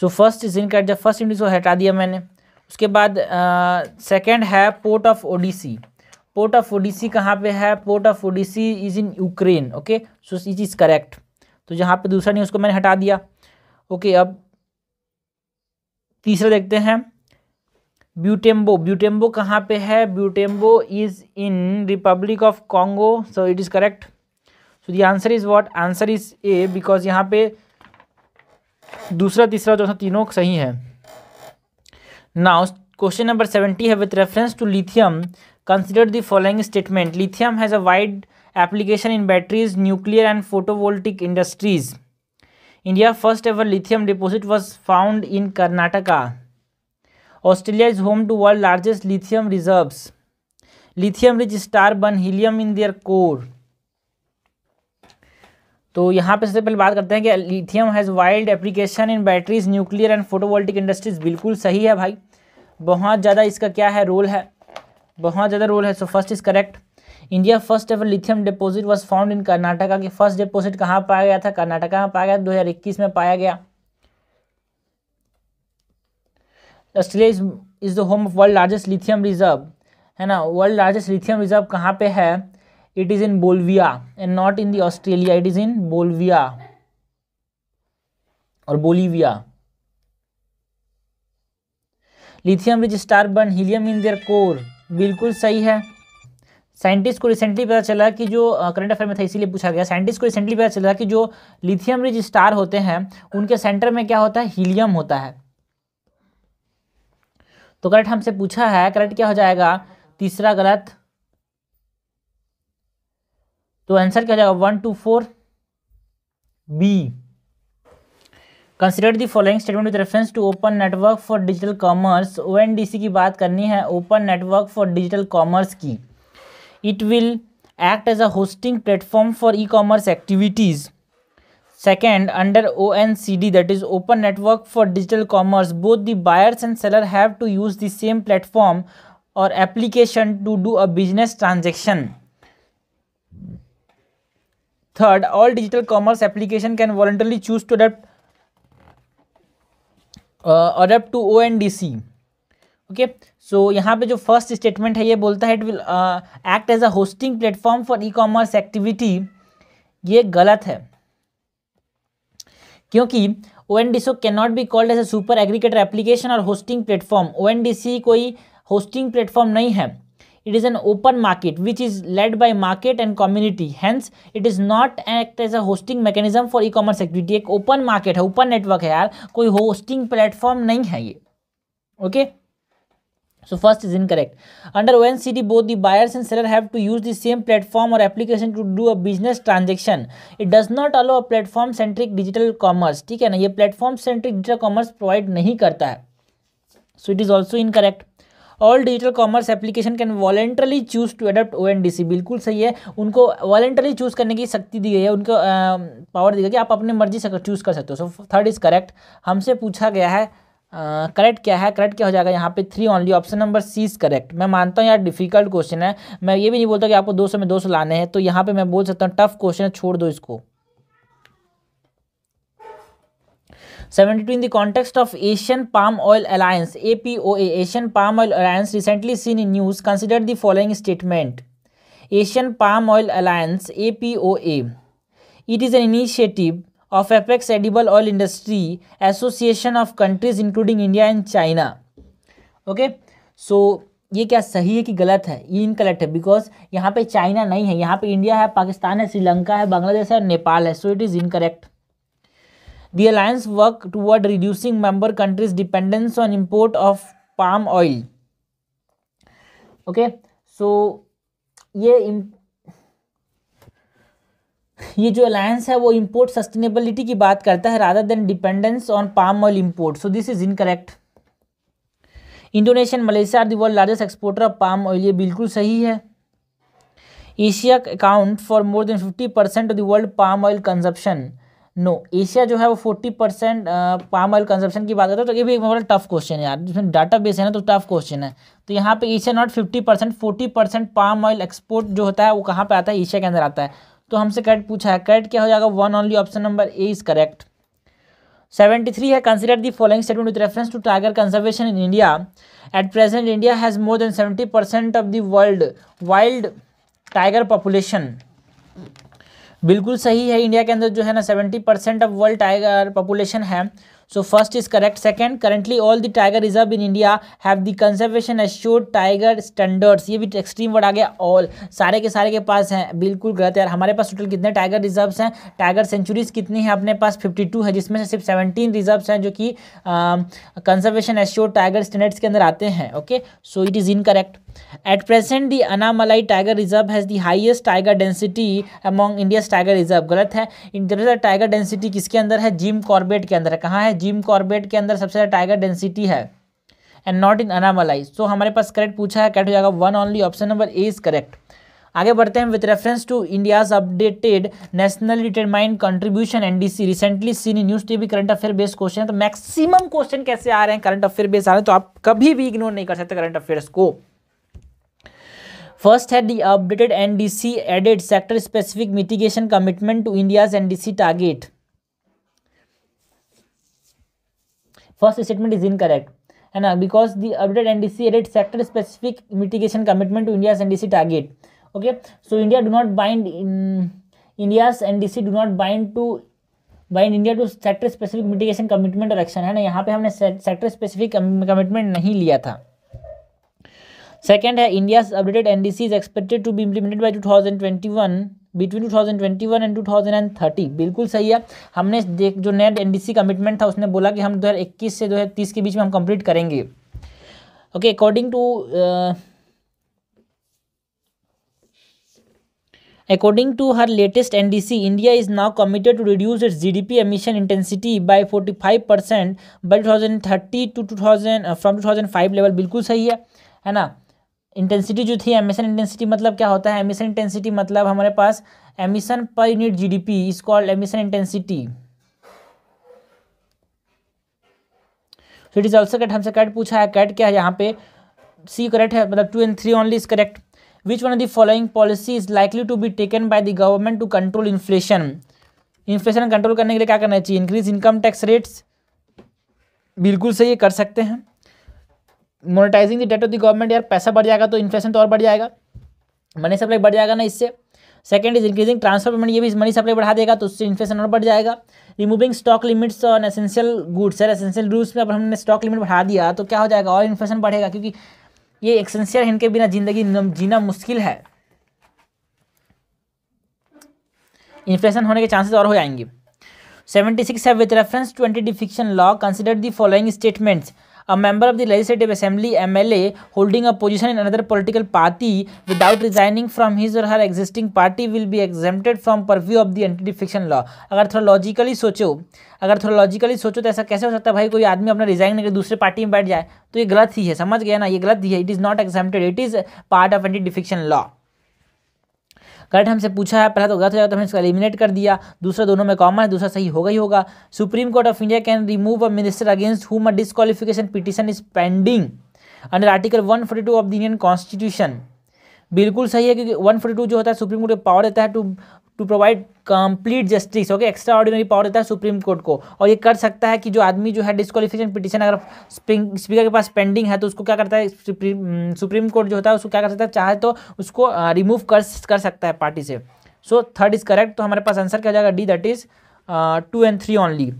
so first is इनका जब फर्स्ट यूनिट को हटा दिया मैंने उसके बाद सेकंड है port of Odesa port of Odesa कहाँ पे है port of Odesa is in Ukraine okay so it is correct तो जहाँ पे दूसरा नहीं उसको मैंने हटा दिया ओके okay, अब तीसरा देखते हैं ब्यूटेम्बो ब्यूटेम्बो कहाँ पे है Butembo is in Republic of Congo so it is correct so the answer is what answer is A because यहाँ पे दूसरा तीसरा चौथा तीनों सही है नाउ क्वेश्चन नंबर सेवेंटी है with reference to lithium consider the following statement lithium has a wide application in batteries nuclear and photovoltaic industries India first ever lithium deposit was found in Karnataka Australia is home to world largest lithium reserve lithium rich star burn helium in their core तो यहाँ पे सबसे पहले बात करते हैं कि lithium has wild application in batteries nuclear and photovoltaic industries बिल्कुल सही है भाई बहुत ज़्यादा इसका क्या है रोल है बहुत ज़्यादा रोल है so first is correct India first ever lithium deposit was found in Karnataka की फर्स्ट डिपोजिट कहाँ पाया गया था कर्नाटका में पाया गया दो हजार इक्कीस में पाया गया Australia is is the home of world largest lithium reserve है ना वर्ल्ड लार्जेस्ट लिथियम रिजर्व कहाँ पे है it is in Bolivia and not in the Australia it is in Bolivia और Bolivia lithium rich star burn helium in their core बिल्कुल सही है scientist को रिसेंटली पता चला कि जो करंट अफेयर में था इसीलिए पूछा गया साइंटिस्ट को रिसेंटली पता चला कि जो लिथियम रिज स्टार होते हैं उनके सेंटर में क्या होता है हीलियम होता है तो करेक्ट हमसे पूछा है करेक्ट क्या हो जाएगा तीसरा गलत तो आंसर क्या हो जाएगा one two four B consider the following statement with reference to open network for digital commerce O की बात करनी है open network for digital commerce की it will act as a hosting platform for e-commerce activities second under oncd that is open network for digital commerce both the buyers and seller have to use the same platform or application to do a business transaction third all digital commerce application can voluntarily choose to adapt uh, adapt to ondc okay so यहाँ पे जो first statement है ये बोलता है it will act as a hosting platform for e commerce activity ये गलत है क्योंकि O N D so cannot be called as a super aggregator application और hosting platform O N D C कोई होस्टिंग प्लेटफॉर्म नहीं है it is an open market which is led by market and community hence it is not act as a hosting mechanism for e commerce activity एक open market है open network है यार कोई hosting platform नहीं है ये okay okay? So first is incorrect under one D both the buyers and seller have to use the same platform और application to do a business transaction it does not allow a platform centric digital commerce ठीक है ना ये platform centric digital commerce provide नहीं करता है so it is also incorrect all digital commerce application can voluntarily choose to adopt O N D C बिल्कुल सही है उनको वॉलेंटरली चूज करने की शक्ति दी गई है उनको पावर दी गई कि आप अपनी मर्जी से चूज कर सकते हो सो थर्ड इज करेक्ट हमसे पूछा गया है करेक्ट क्या है करेक्ट क्या हो जाएगा यहाँ पे three only option number C is correct मैं मानता हूँ यार डिफिकल्ट क्वेश्चन है मैं ये भी नहीं बोलता कि आपको दो सौ में दो सौ लाने हैं तो यहाँ पे मैं बोल सकता हूँ टफ क्वेश्चन छोड़ दो इसको seventy two in the context of Asian palm oil alliance A P O A Asian palm oil alliance recently seen in news consider the following statement Asian palm oil alliance A P O A it is an initiative of apex edible oil industry association of countries including India and China okay so ये क्या सही है कि गलत है ये इनकलेक्ट है because यहाँ पे चाइना नहीं है यहाँ पे इंडिया है पाकिस्तान है श्रीलंका है बांग्लादेश है नेपाल है so it is incorrect the alliance work toward reducing member countries dependence on import of palm oil okay so ये ये जो अलायंस है वो इम्पोर्ट सस्टेनेबिलिटी की बात करता है rather than dependence on palm oil import so this is incorrect Indonesia Malaysia are world largest exporter of palm oil ये बिल्कुल सही है Asia account for more than fifty percent of the world palm oil consumption no Asia जो है वो forty percent palm oil consumption की बात करते हैं तो ये भी एक बड़ा टफ क्वेश्चन है यार जिसमें डाटा बेस है ना तो टफ क्वेश्चन है तो यहाँ पे Asia not fifty percent forty percent palm oil export जो होता है वो कहाँ पे आता है एशिया के अंदर आता है तो हमसे कैट पूछा है कैट क्या हो जाएगा one only option number A is correct seventy three है consider the following statement with reference to tiger conservation in India at present India has more than seventy percent of the world wild tiger population बिल्कुल सही है India के अंदर जो है ना seventy percent of world tiger population है so first is correct second currently all the tiger reserve in India have the conservation assure tiger standards ये भी एक्सट्रीम वर्ड आ गया ऑल सारे के सारे के पास हैं बिल्कुल गलत यार हमारे पास टोटल कितने टाइगर रिजर्व्स हैं टाइगर सेंचुरीज कितनी है अपने पास 52 है जिसमें से सिर्फ 17 रिजर्व्स हैं जो कि कंजर्वेशन एश्योर टाइगर स्टैंडर्ड्स के अंदर आते हैं okay so it is correct at present the Anamalai tiger reserve has the highest tiger density among India's tiger reserve गलत है इंटरनेशनल टाइगर डेंसिटी किसके अंदर है जिम कॉर्बेट के अंदर है कहाँ है जिम कॉर्बेट के अंदर सबसे ज़्यादा टाइगर डेंसिटी है एंड नॉट इन अनामलाइज तो हमारे पास करेक्ट पूछा है कैट हो जाएगा one only option number A is correct आगे बढ़ते हैं with reference to India's updated national determined contribution NDC recently seen news TV current affair based question है तो मैक्सिमम क्वेश्चन कैसे आ रहे हैं करंट अफेयर बेस्ड आ रहे हैं तो आप कभी भी इग्नोर नहीं कर सकते करंट अफेयर्स को फर्स्ट है the updated NDC added sector specific mitigation commitment to India's NDC target first statement is incorrect है ना because the update N D C added sector specific mitigation commitment to India N D C target okay so India do not bind India's N D C do not bind to bind India to sector specific mitigation commitment और action है ना यहाँ पे हमने sector specific commitment नहीं लिया था second है India's updated N D C is expected to be implemented by two thousand twenty one between 2021 and 2030 बिल्कुल सही है हमने जो नेट एनडीसी कमिटमेंट था उसने बोला कि हम 2021 से 2030 के बीच में हम कंप्लीट करेंगे okay according to According to her latest NDC, India is now committed to reduce its GDP emission intensity by 45 percent by two thousand thirty to two thousand from two thousand five level बिल्कुल सही है है ना intensity जो थी emission intensity मतलब क्या होता है एमिशन इंटेंसिटी मतलब हमारे पास emission per unit GDP is called emission intensity so it is also cut हमसे कैट पूछा है कैट क्या है यहाँ पे सी करेक्ट है मतलब two and three only is correct which one of the following policy is likely to be taken by the government to control inflation inflation control करने के लिए क्या करना चाहिए इंक्रीज इनकम टैक्स रेट्स बिल्कुल सही कर सकते हैं monetising the debt of the government यार पैसा बढ़ जाएगा तो इन्फ्लेशन तो और बढ़ जाएगा मनी सप्लाई बढ़ जाएगा ना इससे second is increasing transfer payment ये भी मनी सप्लाई बढ़ा देगा तो उससे इन्फ्लेशन और बढ़ जाएगा removing stock limits on essential goods यार एसेंशियल रूल्स में अगर हमने स्टॉक लिमिट बढ़ा दिया तो क्या हो जाएगा और इन्फ्लेशन बढ़ेगा क्योंकि ये एसेंशियल इनके बिना जिंदगी जीना मुश्किल है इन्फ्लेशन होने के चांसेस और हो जाएंगे सेवेंटी सिक्स है with reference twenty defection law consider the following statements a member of the legislative assembly M L A holding a position in another political party without resigning from his or her existing party will be exempted from purview of the anti defection law अगर थोड़ा logically सोचो अगर थोड़ा logically सोचो तो ऐसा कैसे हो सकता है भाई कोई आदमी अपना रिजाइन करके दूसरे पार्टी में बैठ जाए तो ये गलत ही है समझ गया ना ये गलत ही है it is not exempted it is part of anti defection law correct हमसे पूछा है पहला तो गलत हो जाएगा तो हमने इसको एलिमिनेट कर दिया दूसरा दोनों में कॉमन है दूसरा सही होगा ही होगा Supreme Court of India can remove a minister against whom a disqualification petition is pending under article one forty two of the Indian constitution बिल्कुल सही है क्योंकि वन फोर्टी टू जो होता है सुप्रीम कोर्ट पावर देता है to to provide complete justice okay extra ordinary power देता है सुप्रीम कोर्ट को और ये कर सकता है कि जो आदमी जो है डिस्कालिफिकेशन पिटिशन अगर स्पीकर के पास पेंडिंग है तो उसको क्या करता है सुप्रीम सुप्रीम कोर्ट जो होता है उसको क्या कर सकता है चाहे तो उसको रिमूव कर कर सकता है पार्टी से सो थर्ड इज करेक्ट तो हमारे पास आंसर क्या जाएगा D that is two and three only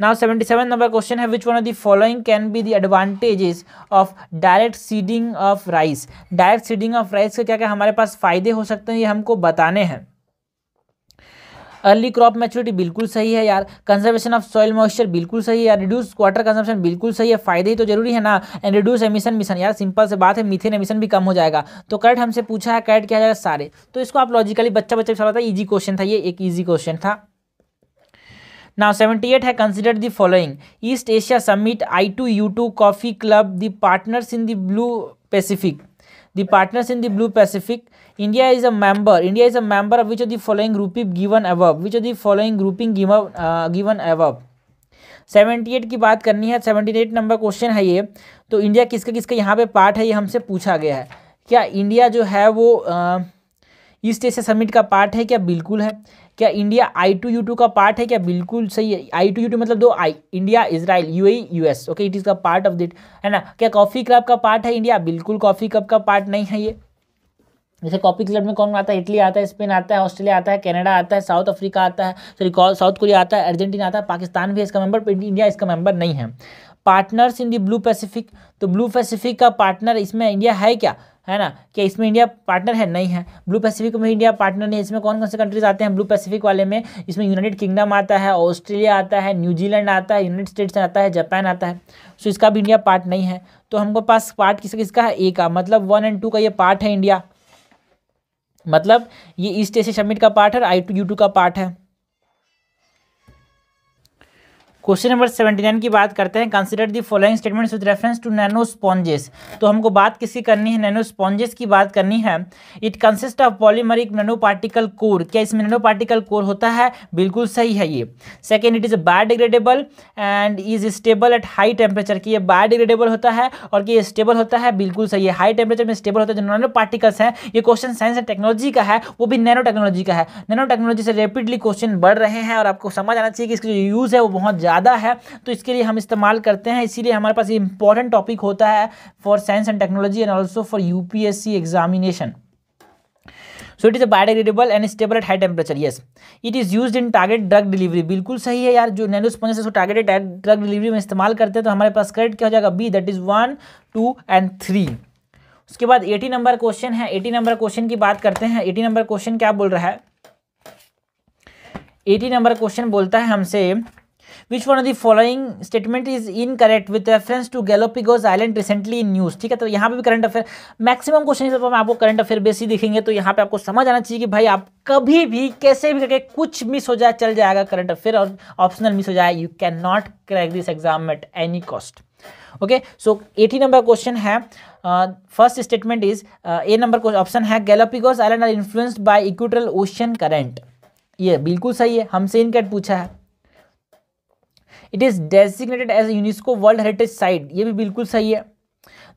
now seventy seven number question है which one of the following can be the advantages of direct seeding of rice direct seeding of rice के क्या क्या हमारे पास फायदे हो सकते हैं ये हमको बताने हैं अर्ली क्रॉप मैच्योरिटी बिल्कुल सही है यार कंजर्वेशन ऑफ सॉइल मॉइस्चर बिल्कुल सही है यार रिड्यूस वाटर कंजप्शन बिल्कुल सही है फायदे ही तो जरूरी है ना एंड रिड्यूस एमिशन मिशन यार सिंपल से बात है मिथेन एमिशन भी कम हो जाएगा तो कैट हमसे पूछा है कैट किया जाएगा सारे तो इसको आप लॉजिकली बच्चा बच्चा सवाल था ईजी क्वेश्चन था ये एक ईजी क्वेश्चन था नाउ सेवेंटी एट है consider the following East Asia Summit I two U two coffee club the partners in the blue Pacific the partners in the blue pacific india is a member india is a member of which of the following grouping given above which of the following grouping given uh, given above 78 की बात करनी है 78 number question है ये तो India किसका किसका यहाँ पे पार्ट है ये हमसे पूछा गया है क्या इंडिया जो है वो ईस्ट एशिया समिट का पार्ट है क्या बिल्कुल है क्या India I two U two का पार्ट है क्या बिल्कुल सही है आई टू यू टू मतलब दो I India Israel A US okay it is का पार्ट ऑफ दिट है ना क्या कॉफ़ी क्लब का पार्ट है इंडिया बिल्कुल कॉफ़ी क्लब का पार्ट नहीं है ये जैसे कॉफी क्लब में कौन आता है इटली आता है स्पेन आता है ऑस्ट्रेलिया आता है कनाडा आता है साउथ अफ्रीका आता है सॉरी साउथ कोरिया आता है अर्जेंटीना आता है पाकिस्तान भी इसका मेंबर इंडिया इसका मेंबर नहीं है partners in the blue Pacific तो ब्लू पैसिफिक का पार्टनर इसमें इंडिया है क्या है ना क्या इसमें इंडिया पार्टनर है नहीं है ब्लू पैसिफिक में इंडिया पार्टनर नहीं है इसमें कौन कौन से कंट्रीज आते हैं ब्लू पैसिफिक वाले में इसमें यूनाइटेड किंगडम आता है ऑस्ट्रेलिया आता है न्यूजीलैंड आता है यूनाइटेड स्टेट्स आता है जापान आता है सो इसका भी इंडिया पार्ट नहीं है तो हमको पास पार्ट किस किसका है ए का मतलब वन एंड टू का ये पार्ट है इंडिया मतलब ये ईस्ट एशिया समिट का पार्ट है आई टू यू टू का पार्ट है क्वेश्चन नंबर सेवेंटी नाइन की बात करते हैं consider the following statements with reference to nano sponges तो हमको बात किसकी करनी है नैनो स्पॉन्जेस की बात करनी है it consist of polymeric nano particle core क्या इसमें नैनो पार्टिकल कोर होता है बिल्कुल सही है ये second it is biodegradable and is stable at high temperature कि ये बायोडिग्रेडेबल होता है और कि ये स्टेबल होता है बिल्कुल सही है हाई टेम्परेचर में स्टेबल होता है जो नैनो पार्टिकल्स हैं ये क्वेश्चन साइंस एंड टेक्नोलॉजी का है वो भी नैनो टेक्नोलॉजी का है नैनो टेक्नोलॉजी से रेपिडली क्वेश्चन बढ़ रहे हैं और आपको समझ आना चाहिए कि इसका जो यूज़ है वो बहुत ज़्यादा ज़्यादा है तो इसके लिए हम इस्तेमाल करते हैं इसीलिए हमारे पास ये इंपॉर्टेंट टॉपिक होता है for science and technology and also for you examination so it is a biodegradable and stable at high temperature yes it is use in target drug delivery बिल्कुल सही है यार जो नैनोस्पंज है उसको टारगेटेड ड्रग डिलीवरी में इस्तेमाल करते हैं तो हमारे पास करेक्ट क्या हो जाएगा B that is one two and three उसके बाद एटी नंबर क्वेश्चन है एटी नंबर क्वेश्चन की बात करते हैं एटी नंबर क्वेश्चन क्या बोल रहा है एटी नंबर क्वेश्चन बोलता है हमसे which one of the following statement is incorrect with reference to Galapagos island recently in news ठीक है तो यहाँ पे भी करंट अफेयर मैक्सिमम क्वेश्चन में आपको करंट अफेयर बेसी दिखेंगे तो यहाँ पे आपको समझ आना चाहिए कि भाई आप कभी भी कैसे भी करके कुछ मिस हो जाए चल जाएगा करंट अफेयर और ऑप्शनल मिस हो जाए you can not crack this exam at any cost okay so eighty number question है first statement is A number option है Galapagos island are influenced by equatorial ocean current ये बिल्कुल सही है हमसे इनकेट पूछा है it is designated as UNESCO world heritage site ये भी बिल्कुल सही है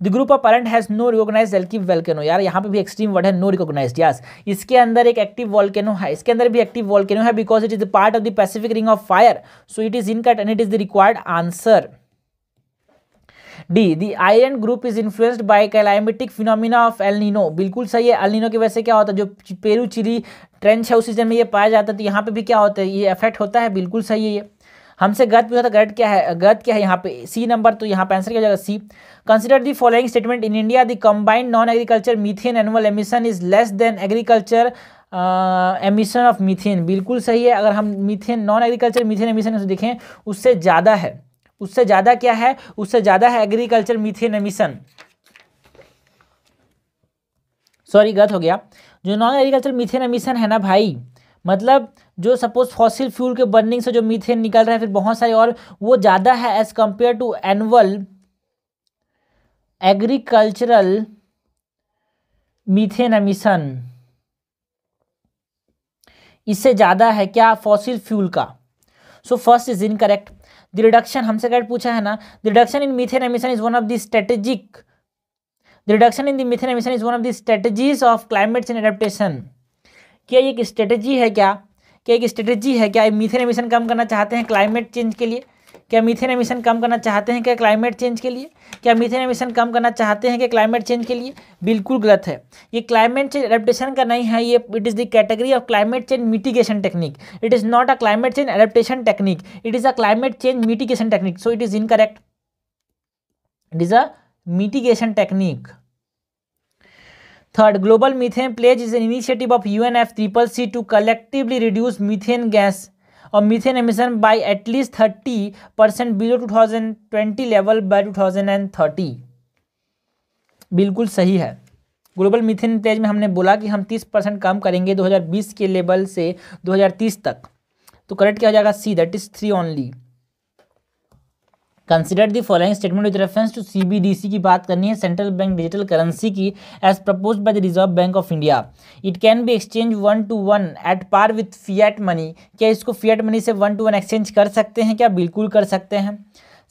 the group of parent has no recognise एल्किव volcano यार यहाँ पे भी एक्सट्रीम वर्ड है नो रिकोगनाइज यस इसके अंदर एक एक्टिव वॉल्केनो है इसके अंदर भी एक्टिव वॉल्केनो है because it is the part of the Pacific ring of fire so it is incorrect and it is the required answer D the iron group is influenced by climatic phenomena of El Nino बिल्कुल सही है एलिनो की वजह से क्या होता है जो पेरू चिली ट्रेंच है उस सीजन में ये पाया जाता है तो यहाँ पे भी क्या होता है ये इफेक्ट होता है बिल्कुल सही है ये हमसे गलत पूछा था तो गलत क्या है गलत क्या है यहाँ पे सी नंबर तो यहाँ पे आंसर किया जाएगा C consider the following statement in India the combined non agriculture methane annual emission is less than agriculture emission of methane बिल्कुल सही है अगर हम methane non agriculture methane emission देखें उससे ज़्यादा है उससे ज़्यादा क्या है उससे ज़्यादा है एग्रीकल्चर मीथेन एमिशन सॉरी गलत हो गया जो नॉन एग्रीकल्चर मीथेन एमिशन है ना भाई मतलब जो सपोज फॉसिल फ्यूल के बर्निंग से जो मीथेन निकल रहा है फिर बहुत सारे और वो ज़्यादा है as compare to annual agricultural methane emission इससे ज़्यादा है क्या फॉसिल फ्यूल का so first is incorrect the reduction हमसे करेक्ट पूछा है ना the reduction in methane emission is one of the strategic the reduction in the methane emission is one of the strategies of climate and adaptation क्या एक strategy है क्या क्या एक स्ट्रेटजी है क्या मीथेन एमिशन कम करना चाहते हैं क्लाइमेट चेंज के लिए क्या मीथेन एमिशन कम करना चाहते हैं क्या क्लाइमेट चेंज के लिए क्या मीथेन एमिशन कम करना चाहते हैं क्या क्लाइमेट चेंज के लिए बिल्कुल गलत है ये क्लाइमेट चेंज एडेप्टेशन का नहीं है ये it is the category of climate change mitigation technique it is not a climate change adaptation technique it is a climate change mitigation technique so it is incorrect it is a mitigation technique third global methane pledge is an initiative of F triple C to collectively reduce methane gas और methane emission by at least thirty percent below two thousand twenty level by two thousand and thirty बिल्कुल सही है global methane pledge में हमने बोला कि हम तीस परसेंट कम करेंगे दो हजार बीस के लेवल से दो हज़ार तीस तक तो करेक्ट क्या हो जाएगा C that is three only consider the following statement with reference to CBDC की बात करनी है सेंट्रल बैंक डिजिटल करेंसी की as propose by the reserve bank of India it can be exchange one to one at par with at money क्या इसको at money से one to one exchange कर सकते हैं क्या बिल्कुल कर सकते हैं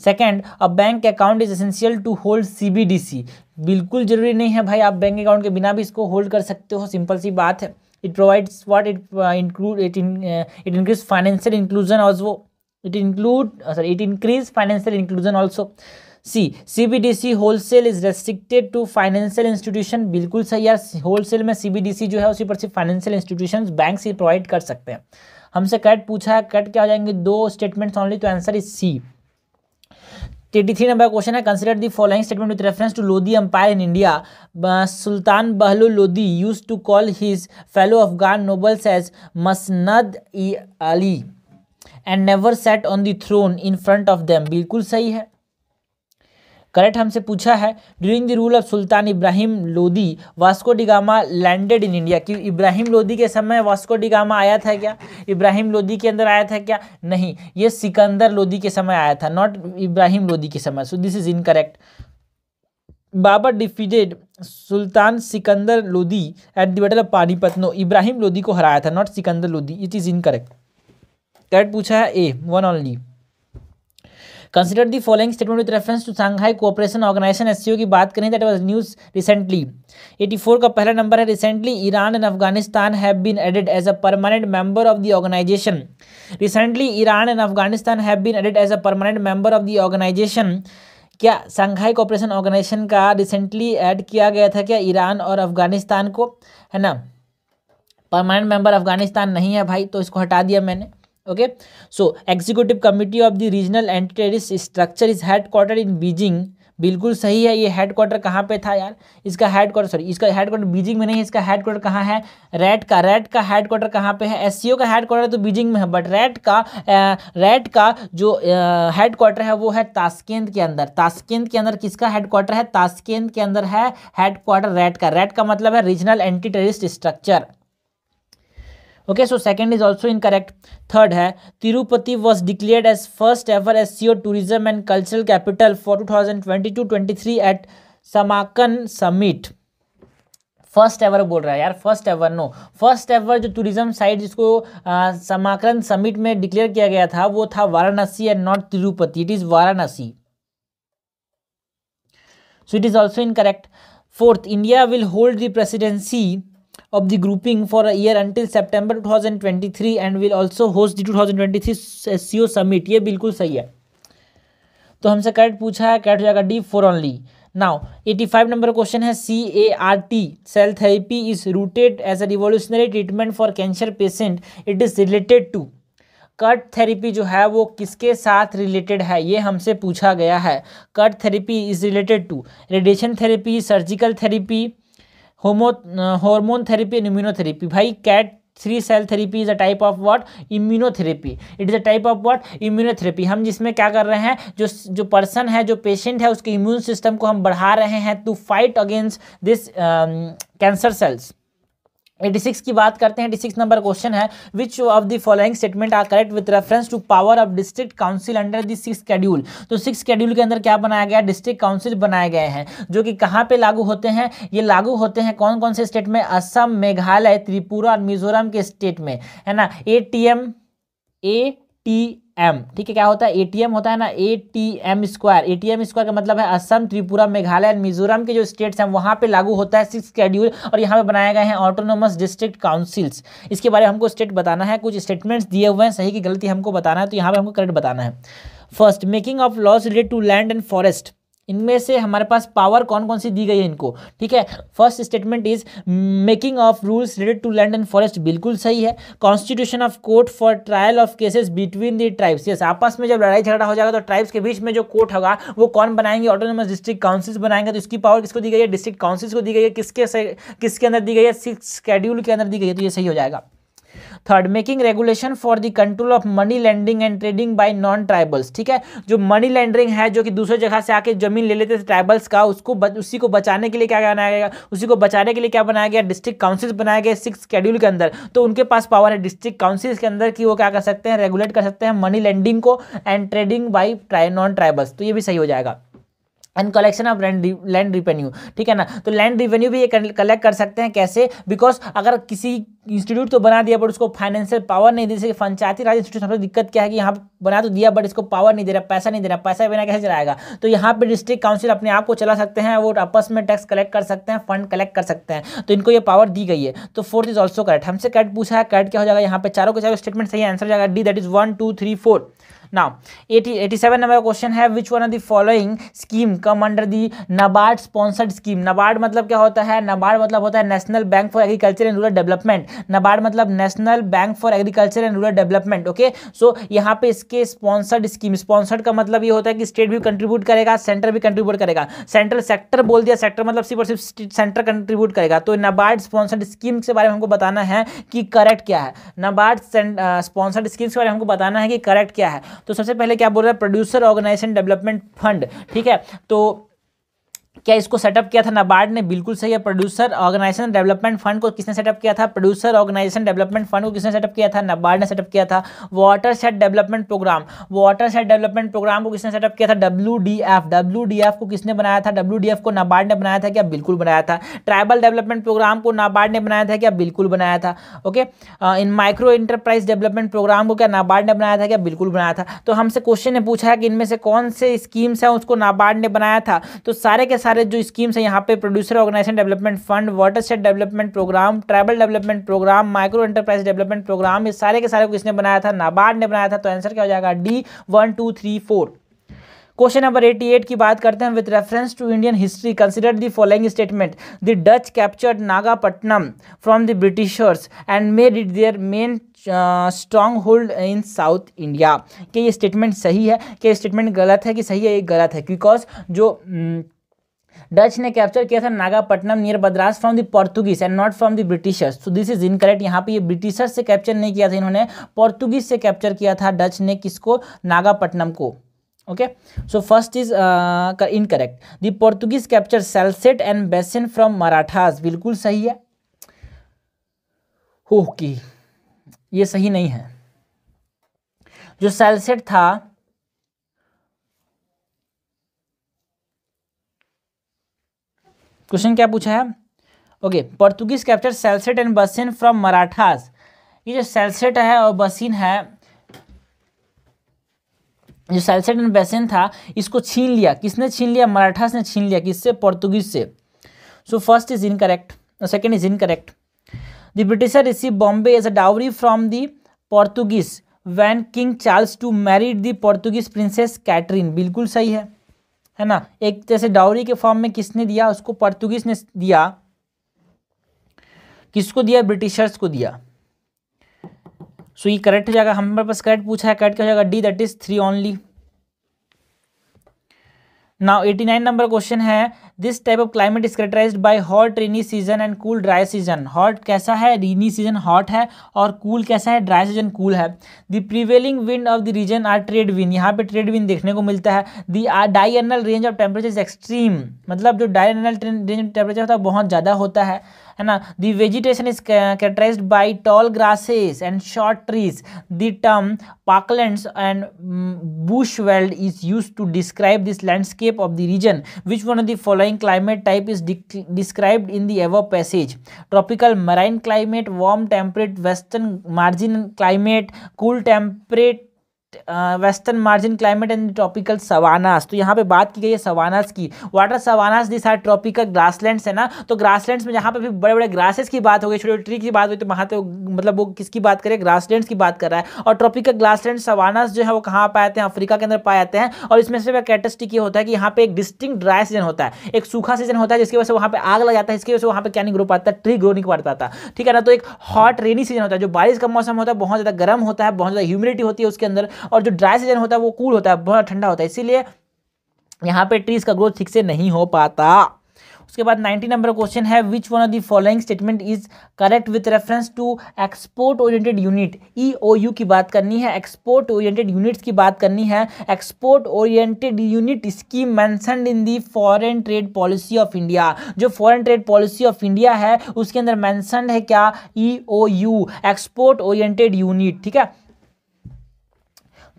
second a bank account is essential to hold CBDC बिल्कुल जरूरी नहीं है भाई आप बैंक अकाउंट के बिना भी इसको होल्ड कर सकते हो सिंपल सी बात है it provides what it include it it increase financial inclusion as वो it include uh, sorry it increase financial inclusion also C B D whole wholesale is restricted to financial institution बिल्कुल सही यार wholesale में CBDC जो है उसी पर सिर्फ फाइनेंशियल इंस्टीट्यूशन बैंक ही प्रोवाइड कर सकते हैं हमसे कट पूछा है कट क्या हो जाएंगे दो स्टेटमेंट्स ऑनली तो answer is C eighty three number question है consider the following statement with reference to Lodhi empire in India sultan Bahlul Lodhi use to call his fellow Afghan nobles as Masnad Ali and never set on the throne in front of them बिल्कुल सही है correct हमसे पूछा है during the rule of sultan Ibrahim Lodi Vasco da Gama landed in India कि इब्राहिम लोदी के समय Vasco da Gama आया था क्या इब्राहिम लोदी के अंदर आया था क्या नहीं ये सिकंदर लोदी के समय आया था नॉट इब्राहिम लोदी के समय so this is incorrect Babur defeated sultan Sikandar Lodi at the battle of Panipat no Ibrahim Lodi को हराया था not Sikandar Lodi it is incorrect correct पूछा है A one only consider the following statement with reference to Shanghai cooperation organisation S की बात करें दैट वाज न्यूज रिसेंटली 84 का पहला नंबर है recently Iran and Afghanistan have been added as a permanent member of the organisation recently Iran and Afghanistan have been added as a permanent member of the organisation क्या Shanghai cooperation organisation का recently add किया गया था क्या Iran और अफगानिस्तान को है ना परमानेंट मेंबर अफगानिस्तान नहीं है भाई तो इसको हटा दिया मैंने okay so executive committee of the regional anti structure is headquarter in Beijing बिल्कुल सही है ये हेड क्वार्टर कहाँ पे था यार इसका हेड क्वार्टर सॉरी इसका हेड क्वार्टर बीजिंग में नहीं इसका हेड क्वार्टर कहाँ है रेड का रेड का हेड क्वार्टर कहाँ पे है एस का हेड क्वार्टर तो बीजिंग में है बट रेड का रेड का जो हेड क्वार्टर है वो है ताशकेंद के अंदर ताशकेंद के अंदर किसका हेड क्वार्टर है ताशकेंद के अंदर है हेड क्वार्टर रेड का रेड का मतलब है regional anti terrorist structure okay so second is also incorrect third है Tirupati was declared as first ever S C tourism and cultural capital for two thousand twenty two twenty three at Samarkand summit first ever बोल रहा है यार first ever no first ever जो tourism site जिसको Samarkand summit में declare किया गया था वो था Varanasi and not Tirupati it is Varanasi so it is also incorrect fourth India will hold the presidency of the grouping for a year until September 2023 and will also host the 2023 SEO summit ये बिल्कुल सही है तो हमसे करेक्ट पूछा है correct हो जाएगा D four only now 85 number question है C A R T cell therapy is rooted as a revolutionary treatment for cancer patient it is related to cut therapy जो है वो किसके साथ रिलेटेड है ये हमसे पूछा गया है cut therapy is related to radiation therapy surgical therapy homo hormone therapy and immunotherapy भाई cat three cell therapy is a type of what immunotherapy it is a type of what immunotherapy हम जिसमें क्या कर रहे हैं जो जो person है जो पेशेंट है उसके इम्यून सिस्टम को हम बढ़ा रहे हैं to fight against this cancer cells eighty six की बात करते हैं 86 नंबर क्वेश्चन है which of the following statement are correct with reference to power of district council under this six schedule तो सिक्स शेड्यूल के अंदर क्या बनाया गया डिस्ट्रिक्ट काउंसिल बनाए गए हैं जो कि कहाँ पे लागू होते हैं ये लागू होते हैं कौन कौन से स्टेट में असम मेघालय त्रिपुरा और मिजोरम के स्टेट में है ना A T M A T M ठीक है क्या होता है एटीएम होता है ना A T M square A T M square का मतलब है असम त्रिपुरा मेघालय एंड मिजोरम के जो स्टेट्स हैं वहाँ पे लागू होता है सिक्स शेड्यूल और यहाँ पे बनाए गए हैं ऑटोनोमस डिस्ट्रिक्ट काउंसिल्स इसके बारे में हमको स्टेट बताना है कुछ स्टेटमेंट्स दिए हुए हैं सही की गलती हमको बताना है तो यहाँ पर हमको करेक्ट बताना है first making of laws relate to land and forest इनमें से हमारे पास पावर कौन कौन सी दी गई है इनको ठीक है first statement is making of rules related to land and forest बिल्कुल सही है constitution of court for trial of cases between the tribes yes आपस में जब लड़ाई झगड़ा हो जाएगा तो ट्राइब्स के बीच में जो कोर्ट होगा वो कौन बनाएंगे ऑटोनोमस डिस्ट्रिक्ट काउंसिल्स बनाएंगे तो इसकी पावर किसको दी गई है डिस्ट्रिक्ट काउंसिल्स को दी गई है किसके से किसके अंदर दी गई है सिक्स स्केड्यूल के अंदर दी गई है तो ये सही हो जाएगा third making regulation for the control of money lending and trading by non tribals ठीक है जो मनी लैंडरिंग है जो कि दूसरे जगह से आके जमीन ले लेते थे ट्राइबल्स का उसको ब, उसी को बचाने के लिए क्या बनाया गया उसी को बचाने के लिए क्या बनाया गया डिस्ट्रिक्ट काउंसिल्स बनाया गया सिक्स स्केड्यूल के अंदर तो उनके पास पावर है डिस्ट्रिक्ट काउंसिल्स के अंदर कि वो क्या कर सकते हैं रेगुलेट कर सकते हैं मनी लैंडिंग को and trading by try non tribals तो ये भी सही हो जाएगा and collection of land land revenue ठीक है ना तो लैंड रिवेन्यू भी ये कलेक्ट कर सकते हैं कैसे बिकॉज अगर किसी इंस्टीट्यूट तो बना दिया बट उसको फाइनेंशियल पावर नहीं दी सके पंचायती राज इंस्टीट्यूट सबसे दिक्कत क्या है कि यहाँ बना तो दिया बट इसको पावर नहीं दे रहा पैसा नहीं दे रहा पैसा बिना कैसे चलाएगा तो यहाँ पर डिस्ट्रिक्ट काउंसिल अपने आप को चला सकते हैं वो आपस में टैक्स कलेक्ट कर सकते हैं फंड कलेक्ट कर सकते हैं तो इनको ये पावर दी गई है तो फोर्थ इज ऑल्सो करेक्ट हमसे कैट पूछा है कैट क्या हो जाएगा यहाँ पे चारों के चारों स्टेटमेंट सही आंसर हो जाएगा D that is one two three four eighty 80, 87 का क्वेश्चन है which one of the following scheme come under the NABARD sponsored scheme NABARD मतलब क्या होता है नबार्ड मतलब होता है national bank for agriculture and rural development NABARD मतलब national bank for agriculture and rural development okay so यहाँ पे इसके स्पॉन्सर्ड स्कीम स्पॉन्सर्ड का मतलब ये होता है कि स्टेट भी कंट्रीब्यूट करेगा सेंटर भी कंट्रीब्यूट करेगा सेंट्रल सेक्टर बोल दिया सेक्टर मतलब सिर्फ और सिर्फ सेंटर कंट्रीब्यूट करेगा तो नबार्ड स्पॉन्सर्ड स्कीम के बारे में हमको बताना है कि करेक्ट क्या है नबार्ड स्पॉन्सर्ड स्कीम के बारे में हमको बताना है कि करेक्ट क्या है तो सबसे पहले क्या बोल रहा है प्रोड्यूसर ऑर्गेनाइजेशन डेवलपमेंट फंड ठीक है तो क्या इसको सेटअप किया था नाबार्ड ने बिल्कुल सही है प्रोड्यूसर ऑर्गेनाइजेशन डेवलपमेंट फंड को किसने सेटअप किया था प्रोड्यूसर ऑर्गेनाइजेशन डेवलपमेंट फंड को किसने सेटअप किया था नाबार्ड ने सेटअप किया था watershed development programme watershed development programme को किसने सेटअप किया था डब्ल्यू डब्ल्यू को किसने बनाया था डब्ल्यू को नाबार्ड ने बनाया था क्या बिल्कुल बनाया था ट्राइबल डेवलपमेंट प्रोग्राम को नाबार्ड ने बनाया था क्या बिल्कुल बनाया था ओके इन माइक्रो इंटरप्राइज डेवलपमेंट प्रोग्राम को क्या नाबार्ड ने बनाया था क्या बिल्कुल बनाया था तो हमसे क्वेश्चन ने पूछा है कि इनमें से कौन से स्कीम्स हैं उसको नाबार्ड ने बनाया था तो सारे के सारे सारे जो स्कीम्स हैं यहाँ पे producer organisation development fund watershed development programme tribal development programme micro enterprise development programme ये सारे के सारे को किसने बनाया था नाबार्ड ने बनाया था तो आंसर क्या हो जाएगा D one two three four question number 88 की बात करते हैं with reference to Indian history consider the following statement the Dutch captured Nagapattinam from the britishers and made it their main stronghold in south India कि ये statement सही है कि statement गलत है कि सही है ये गलत है बिकॉज जो हम्म, डच ने कैप्चर किया था Nagapattinam near Madras from the Portuguese and not from the britishers तो दिस इज इनकरेक्ट यहाँ पे ये ब्रिटिशर्स से कैप्चर नहीं किया था इन्होंने पोर्तुगीज से कैप्चर किया था डच ने किसको नागापट्टनम को okay so first is incorrect the Portuguese capture Salsette and Bassein from Marathas बिल्कुल सही है ओके ये सही नहीं है जो सेलसेट था क्वेश्चन क्या पूछा है okay Portuguese capture Salsette and Bassein from Marathas ये जो सेल्सेट है और बसिन है जो सेलसेट एंड बसिन था इसको छीन लिया किसने छीन लिया मराठास ने छीन लिया किससे पोर्तुगीज से so first is incorrect second is incorrect the britisher receive Bombay as a dowry from the Portuguese when king Charles two married the Portuguese princess Catherine बिल्कुल सही है है ना एक जैसे डाउरी के फॉर्म में किसने दिया उसको पोर्तुगीज ने दिया किसको दिया ब्रिटिशर्स को दिया सो so, ये करेक्ट हो जाएगा हमारे पास करेक्ट पूछा है करेक्ट क्या हो जाएगा D that is three only now 89 number question है this type of climate is characterise by hot rainy season and cool dry season hot कैसा है रेनी सीजन हॉट है और कूल cool कैसा है ड्राई सीजन कूल है the prevailing wind of the region are trade wind यहाँ पे trade wind देखने को मिलता है the diurnal range of temperature is extreme मतलब जो डायनल रेंज ऑफ टेम्परेचर होता है बहुत ज़्यादा होता है And the vegetation is characterized by tall grasses and short trees. The term parklands and um, mm, bushveld is used to describe this landscape of the region. Which one of the following climate type is described in the above passage? Tropical marine climate, warm temperate western margin climate, cool temperate western margin climate and tropical savannas तो यहाँ पे बात की गई है savannas की what are savannas this are tropical grasslands है ना तो ग्रासलैंड्स में जहाँ पे भी बड़े बड़े ग्रासेस की बात हो गई छोटे ट्री की बात हुई तो वहाँ तो मतलब वो किसकी बात करें ग्रासलैंड्स की बात कर रहा है और ट्रॉपिकल ग्रासलैंड सवानास जो है वो कहाँ पाए जाते हैं अफ्रीका के अंदर पाए जाते हैं और इसमें से कैटेस्टिक ये होता है कि यहाँ पे एक डिस्टिंग ड्राई सीजन होता है एक सूखा सीजन होता है जिसकी वजह से वहाँ पर आग लग जाता है इसकी वजह से वहाँ पर क्या नहीं ग्रो पाता ट्री ग्रो नहीं पड़ पाता ठीक है ना तो एक हॉट रेनी सीजन होता है जो बारिश का मौसम होता है बहुत ज़्यादा गर्म होता है बहुत ज़्यादा ह्यूमिडिटी होती है उसके अंदर और जो ड्राई सीजन होता है वो कूल होता है बहुत ठंडा होता है इसीलिए यहाँ पे ट्रीज का ग्रोथ ठीक से नहीं हो पाता उसके बाद 90 नंबर क्वेश्चन है which one of the following statement is correct with reference to export oriented unit E O U की बात करनी है एक्सपोर्ट ओरिएंटेड यूनिट्स की बात करनी है export oriented unit scheme mentioned in the foreign trade policy of India जो foreign trade policy of India है उसके अंदर मैंसनड है क्या E O U export oriented unit ठीक है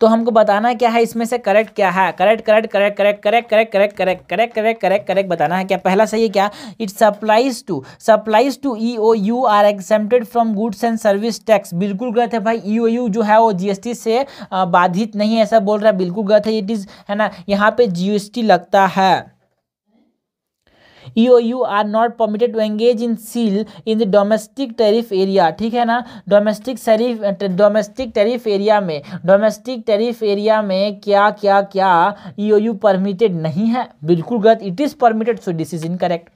तो हमको बताना क्या है इसमें से करेक्ट क्या है correct correct correct correct correct correct correct correct correct correct correct correct बताना है क्या पहला सही है क्या it supplies to supplies to E O U are accepted from goods and service tax बिल्कुल गलत है भाई ई ओ यू जो है वो टी से बाधित नहीं है ऐसा बोल रहा है बिल्कुल गलत है इट इज़ है ना यहाँ पे टी लगता है EOU are not permitted to engage in sale in the domestic tariff area ठीक है ना domestic tariff domestic tariff area में डोमेस्टिक टैरिफ एरिया में क्या क्या क्या ईओयू e परमिटेड नहीं है बिल्कुल गलत it is permitted so this is incorrect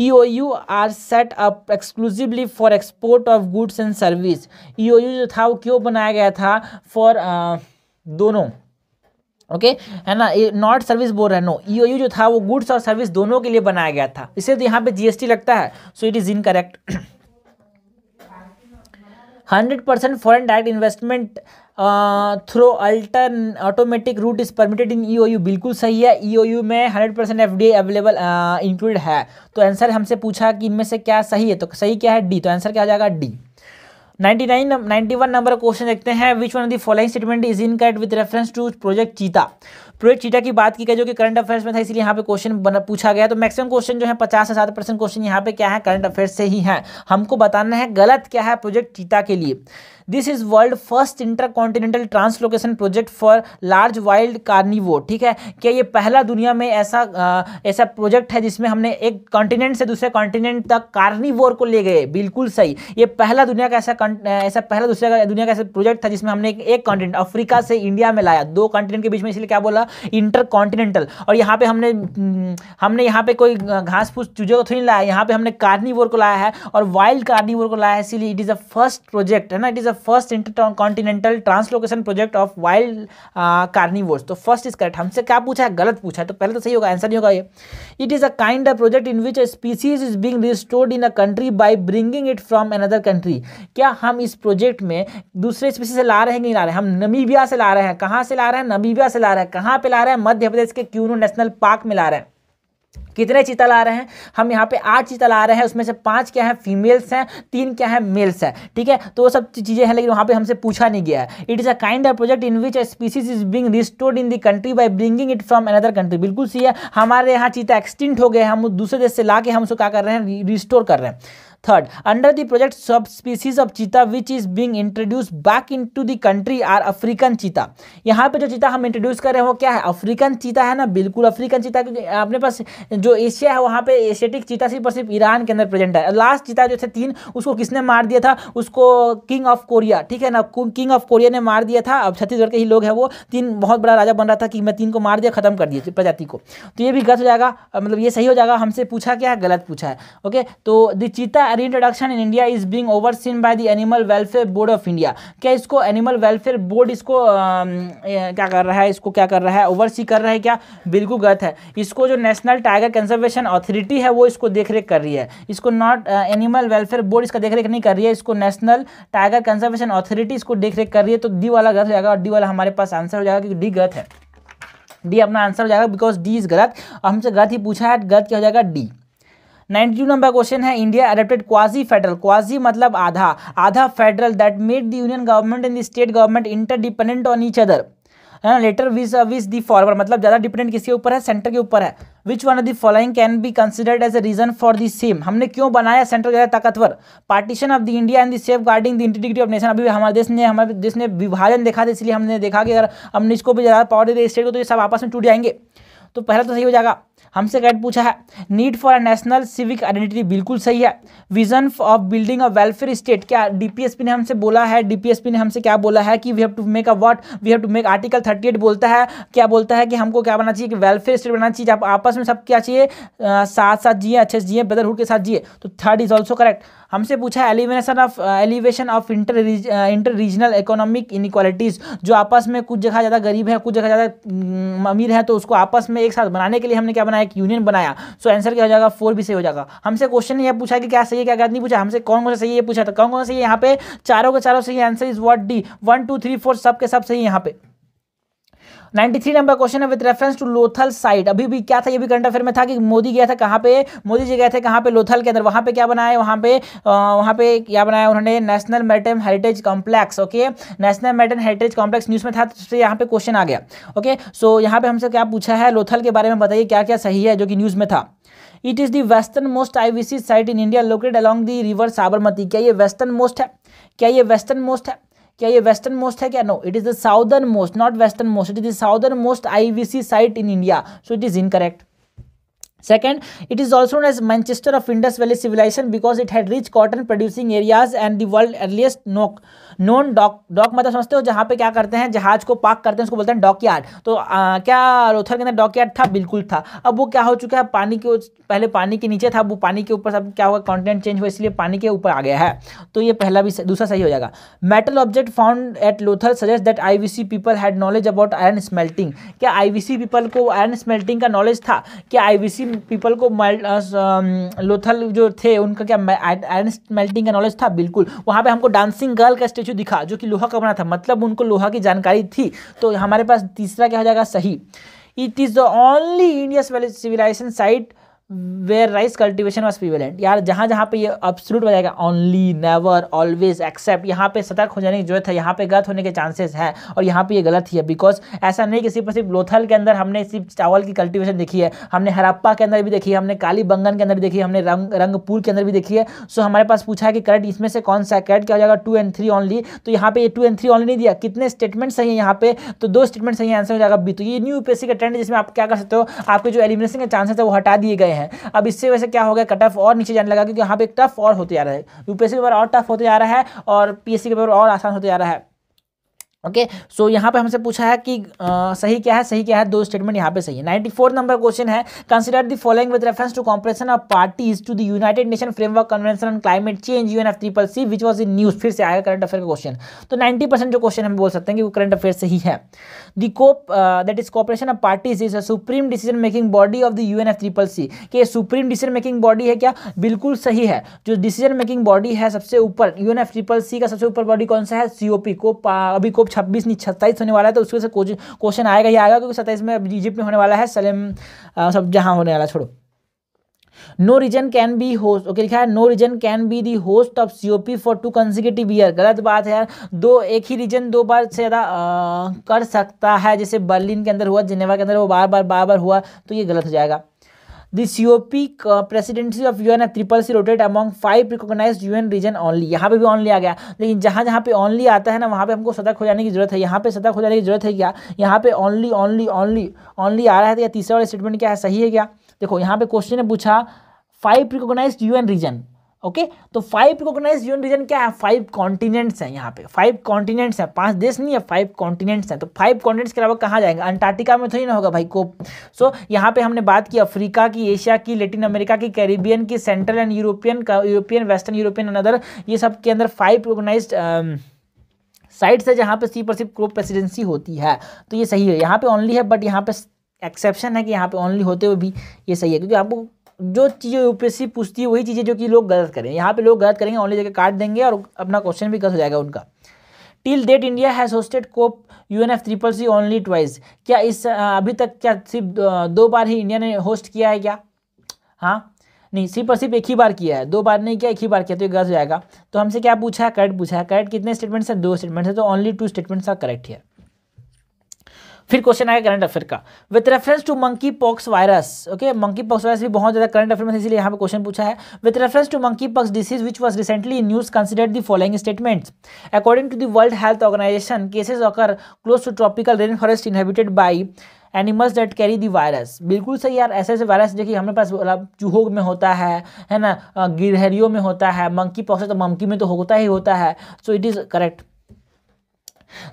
EOU are set up exclusively for export of goods and service EOU जो था वो क्यों बनाया गया था फॉर uh, दोनों ओके okay? है ना नॉट सर्विस बोर है नो ईओयू e जो था वो गुड्स और सर्विस दोनों के लिए बनाया गया था इसे तो यहाँ पे जीएसटी लगता है so it is incorrect hundred percent foreign direct investment through alter automatic route is permitted in EOU बिल्कुल सही है ईओयू e में hundred percent F available include है तो आंसर हमसे पूछा कि इनमें से क्या सही है तो सही क्या है डी तो आंसर क्या हो जाएगा D ninety nine ninety one number question देखते हैं which one of the following statement is incorrect with reference to project cheetah project cheetah की बात की गई जो कि करंट अफेयर्स में था इसलिए यहाँ पे क्वेश्चन पूछा गया तो मैक्सिमम क्वेश्चन जो है पचास से सात परसेंट क्वेश्चन यहाँ पे क्या है करंट अफेयर्स से ही है हमको बताना है गलत क्या है प्रोजेक्ट चीता के लिए this is world first intercontinental translocation project for large wild carnivore ठीक है क्या ये पहला दुनिया में ऐसा आ, ऐसा प्रोजेक्ट है जिसमें हमने एक कॉन्टिनेंट से दूसरे कॉन्टिनेंट तक कार्निवोर को ले गए बिल्कुल सही ये पहला दुनिया का ऐसा ऐसा पहला दूसरे दुनिया का ऐसा प्रोजेक्ट था जिसमें हमने एक कॉन्टिनेंट अफ्रीका से इंडिया में लाया दो कॉन्टिनेंट के बीच में इसलिए क्या बोला इंटर कॉन्टिनेंटल और यहाँ पे हमने हम्म, हमने यहाँ पे कोई घास फूस चूजे को तो थोड़ी लाया यहाँ पे हमने कार्निवोर को लाया है और वाइल्ड कार्निवोर को लाया है इसीलिए it is a first project है ना it is a first intercontinental translocation project of wild carnivores तो फर्स्ट इज करेक्ट हमसे क्या पूछा है गलत पूछा है तो पहले तो सही होगा आंसर नहीं होगा ये it is a kind of project in which a species is being restored in a country by bringing it from another country क्या हम इस प्रोजेक्ट में दूसरे स्पीसी से ला रहे हैं नहीं ला रहे हम नमीबिया से ला रहे हैं कहाँ से ला रहे हैं नमीबिया से ला रहे हैं कहाँ पर ला रहे हैं मध्य प्रदेश के क्यूनो नेशनल पार्क में ला रहे हैं कितने चीता ला रहे हैं हम यहाँ पे आठ चीता ला रहे हैं उसमें से पांच क्या है फीमेल्स हैं तीन क्या है मेल्स हैं ठीक है तो वो सब चीज़ें हैं लेकिन वहाँ पे हमसे पूछा नहीं गया है it is a kind of project in which a species is being restored in the country by bringing it from another country बिल्कुल सही है हमारे यहाँ चीता एक्सटिंट हो गए हम दूसरे देश से ला के हम उसको क्या कर रहे हैं रिस्टोर कर रहे हैं third the project subspecies of cheetah which is being introduce back into the country are African cheetah यहाँ पे जो चीता हम इंट्रोड्यूस कर रहे हैं वो क्या है अफ्रीकन चीता है ना बिल्कुल अफ्रीकन चीता क्योंकि अपने पास जो एशिया है वहाँ पे एशियाटिक चीता सिर्फ और सिर्फ ईरान के अंदर प्रेजेंट है लास्ट चीता जो थे तीन उसको किसने मार दिया था उसको किंग ऑफ कोरिया ठीक है ना किंग ऑफ कोरिया ने मार दिया था अब छत्तीसगढ़ के ही लोग हैं वो तीन बहुत बड़ा राजा बन रहा था कि मैं तीन को मार दिया खत्म कर दिया प्रजाति को तो ये भी गलत हो जाएगा मतलब ये सही हो जाएगा हमसे पूछा क्या है गलत पूछा है ओके तो the cheetah reproduction in India is over overseen by the animal welfare board of India क्या इसको एनिमल वेलफेयर बोर्ड इसको आ, क्या कर रहा है इसको क्या कर रहा है ओवरसी कर रहा है क्या बिल्कुल गलत है इसको जो नेशनल टाइगर कंजर्वेशन अथॉरिटी है वो इसको देखरेख कर रही है इसको नॉट एनिमल वेलफेयर बोर्ड इसका देखरेख नहीं कर रही है इसको नेशनल टाइगर कंजर्वेशन अथॉरिटी इसको देखरेख कर रही है तो डी वाला गलत हो जाएगा और डी वाला हमारे पास आंसर हो जाएगा क्योंकि डी गलत है डी अपना आंसर हो जाएगा बिकॉज डी इज गलत हमसे गलत ही पूछा है गलत क्या हो जाएगा डी नाइन्टी नंबर क्वेश्चन है India adapted quasi federal quasi मतलब आधा आधा federal that made the union government and the state government interdependent on each other है ना latter vis vis the former मतलब ज़्यादा डिपेंडेंट किसके ऊपर है सेंटर के ऊपर है which one of the following can be considered as a reason for the same हमने क्यों बनाया सेंट्रल ज़्यादा ताकतवर partition of the India and the safeguarding the integrity of nation अभी हमारे देश ने हमारे देश ने विभाजन देखा था इसलिए हमने देखा कि अगर हम इसको भी ज़्यादा पावर दे स्टेट को तो ये सब आपस में टूट जाएंगे तो पहला तो सही हो जाएगा हमसे गाइड पूछा है need for a national civic identity बिल्कुल सही है vision of building a welfare state क्या डीपीएसपी ने हमसे बोला है डीपीएसपी ने हमसे क्या बोला है कि we have to make a what we have to make article thirty eight बोलता है क्या बोलता है कि हमको क्या बनाना चाहिए कि वेलफेयर स्टेट बनाना चाहिए आप आपस में सब क्या चाहिए साथ साथ जिए अच्छे से जिए ब्रदरहुड के साथ जिए तो थर्ड इज ऑल्सो करेक्ट हमसे पूछा है elevation of elevation of inter inter regional economic inequalities जो आपस में कुछ जगह ज़्यादा गरीब है कुछ जगह ज़्यादा अमीर है तो उसको आपस में एक साथ बनाने के लिए हमने क्या बनाया एक यूनियन बनाया सो आंसर क्या हो जाएगा फोर भी सही हो जाएगा हमसे क्वेश्चन ने यह पूछा कि क्या सही है क्या गलत नहीं पूछा हमसे कौन कौन सा सही है पूछा था तो कौन कौन सा सही है यहाँ पे चारों के चारों सही answer is what D one two three four सब के सब सही यहाँ पे 93 नंबर क्वेश्चन है with reference to Lothal site अभी भी क्या था ये भी करंट अफेयर में था कि मोदी गया था कहाँ पे मोदी जी गए थे कहाँ पे लोथल के अंदर वहाँ पे क्या बनाया वहाँ पे वहाँ पे क्या बनाया उन्होंने national maritime heritage complex okay national maritime heritage complex news में था तो यहाँ पे क्वेश्चन आ गया ओके सो यहाँ पे हमसे क्या पूछा है लोथल के बारे में बताइए क्या क्या सही है जो कि न्यूज़ में था it is the western most sea site in India located along the river Sabarmati क्या ये वेस्टर्न मोस्ट है क्या ये वेस्टर्न मोस्ट है क्या ये वेस्टर्न मोस्ट है क्या no it is the southern most not western most it is the southern most IVC site in India so it is incorrect Second, it is also known as Manchester of Indus Valley Civilization because it had rich cotton producing areas and the world earliest knock non dock dock मतलब समझते हो जहाँ पे क्या करते हैं जहाज को पार्क करते हैं उसको बोलते हैं डॉकयार्ड तो आ, क्या लोथर के अंदर डॉकयार्ड था बिल्कुल था अब वो क्या हो चुका है पानी के पहले पानी के नीचे था वो पानी के ऊपर सब क्या हुआ कॉन्टेंट चेंज हुआ इसलिए पानी के ऊपर आ गया है तो ये पहला भी दूसरा सही हो जाएगा metal object found at Lothal suggest that I people had knowledge about iron smelting क्या आई पीपल को आयरन स्मेल्टिंग का नॉलेज था क्या आई पीपल को uh, um, लोथल जो थे उनका क्या आयरन मेल्टिंग का नॉलेज था बिल्कुल वहाँ पे हमको डांसिंग गर्ल का स्टेचू दिखा जो कि लोहा का बना था मतलब उनको लोहा की जानकारी थी तो हमारे पास तीसरा क्या हो जाएगा सही it is the only India civilization site where rice cultivation was prevalent यार जहाँ जहाँ पे ये अपसलूट हो जाएगा ओनली नेवर ऑलवेज एक्सेप्ट यहाँ पे सतर्क हो जाने की जरूरत है यहाँ पे गलत होने के चांसेस है और यहाँ पे ये गलत ही है बिकॉज ऐसा नहीं कि सिर्फ और सिर्फ लोथल के अंदर हमने सिर्फ चावल की कल्टिवेशन देखी है हमने हरप्पा के अंदर भी देखी है हमने काली बंगन के अंदर भी देखी है हमने रंग रंगपुर के अंदर भी देखी है सो हमारे पास पूछा है कि करेक्ट इसमें से कौन सा करेक्ट क्या हो जाएगा टू एंड थ्री ऑनली तो यहाँ पे ये टू एंड थ्री ऑनली नहीं दिया कितने स्टेटमेंट सही है यहाँ पे तो दो स्टेटमेंट सही आंसर हो जाएगा बी तो ये न्यू यूपीएससी का ट्रेंड जिसमें आप क्या कर सकते हो आपके जो एलिमिनेशन के चांसेस है वो हटा दिए गए हैं हैं अब इससे वैसे क्या हो गया कट ऑफ और नीचे जाने लगा क्योंकि यहाँ पे टफ और होते जा रहा है यूपीएससी पेपर और टफ होते जा रहा है और पीएससी का पेपर और आसान होते जा रहा है ओके सो यहाँ पे हमसे पूछा है कि आ, सही क्या है सही क्या है दो स्टेटमेंट यहाँ पे सही है नाइन्टी फोर नंबर क्वेश्चन है consider the following with reference to conference of parties to the united nation framework convention on climate change U N F triple C which was in news फिर से आएगा current affair का question तो ninety percent जो question हम बोल सकते हैं कि वो करंट अफेयर से ही है the COP that is cooperation of parties is a supreme decision making body of the U N F triple C के सुप्रीम डिसीजन मेकिंग बॉडी है क्या बिल्कुल सही है जो डिसीजन मेकिंग बॉडी है सबसे ऊपर U N F triple C का सबसे ऊपर बॉडी कौन सा है सी ओ पी कोप अभी कोप लगभग छब्बीस नहीं सत्ताईस होने वाला है तो उसके से क्वेश्चन आएगा ही आएगा क्योंकि सत्ताईस में इजिप्ट में होने वाला है सलेम सब जहाँ होने वाला छोड़ो no region can be host okay लिखा है no region can be the host of C O P for two consecutive year गलत बात है यार दो एक ही रीजन दो बार से ज़्यादा कर सकता है जैसे बर्लिन के अंदर हुआ जिनेवा के अंदर वो बार बार बार बार हुआ तो ये गलत हो जाएगा the COP presidency of UN triple C rotate among five recognise U N region only यहाँ पे भी ओनली आ गया लेकिन जहाँ जहाँ पे ओनली आता है ना वहाँ पे हमको सतर्क हो जाने की जरूरत है यहाँ पे सतर्क हो जाने की जरूरत है क्या यहाँ पे ओनली ओनली ओनली ओनली आ रहा है तो या तीसरा वाला स्टेटमेंट क्या है सही है क्या देखो यहाँ पे क्वेश्चन ने पूछा five recognise U N region okay तो फाइव रिकोगनाइज यूनियन रीजन क्या है फाइव कॉन्टिनेंट्स हैं यहाँ पे फाइव कॉन्टिनेंट्स हैं पांच देश नहीं है फाइव कॉन्टिनेंट्स हैं तो फाइव कॉन्टिनेंट्स के अलावा कहाँ जाएंगे अंटार्कटिका में थोड़ी तो ना होगा भाई को सो यहाँ पे हमने बात की अफ्रीका की एशिया की लेटिन अमेरिका की कैरिबियन की सेंट्रल एंड यूरोपियन का European western European and other ये सब के अंदर फाइव रिकोगनाइज साइट्स है जहाँ पे सी पर सिर्फ क्रोप प्रेसिडेंसी होती है तो ये सही है यहाँ पे ओनली है बट यहाँ पे एक्सेप्शन है कि यहाँ पे ओनली होते हुए भी ये सही है क्योंकि आपको जो चीज़ें यूपीएससी पूछती है वही चीज़ें जो कि लोग गलत करें यहाँ पे लोग गलत करेंगे ऑनली जगह काट देंगे और अपना क्वेश्चन भी गलत हो जाएगा उनका till date India has hosted COP U N F triple C only twice क्या इस अभी तक क्या सिर्फ दो बार ही इंडिया ने होस्ट किया है क्या हाँ नहीं सिर्फ और सिर्फ एक ही बार किया है दो बार नहीं किया एक ही बार किया तो ये गलत हो जाएगा तो हमसे क्या पूछा है करेक्ट पूछा है करेक्ट कितने स्टेटमेंट्स हैं दो स्टेटमेंट्स तो है तो only two statements are correct है फिर क्वेश्चन आएगा करंट अफेयर का with reference to monkeypox virus okay monkeypox virus भी बहुत ज्यादा करंट अफेयर में इसलिए यहाँ पे क्वेश्चन पूछा है with reference to monkeypox disease which was recently in news considered the following statements according to the world health organization cases occur close to tropical rain forest inhabited by animals that carry the virus बिल्कुल सही यार ऐसे ऐसे virus देखिए हमारे पास चूहों में होता है है ना गिरहरियों में होता है मंकी पॉक्स तो मंकी में तो होता ही होता है so it is correct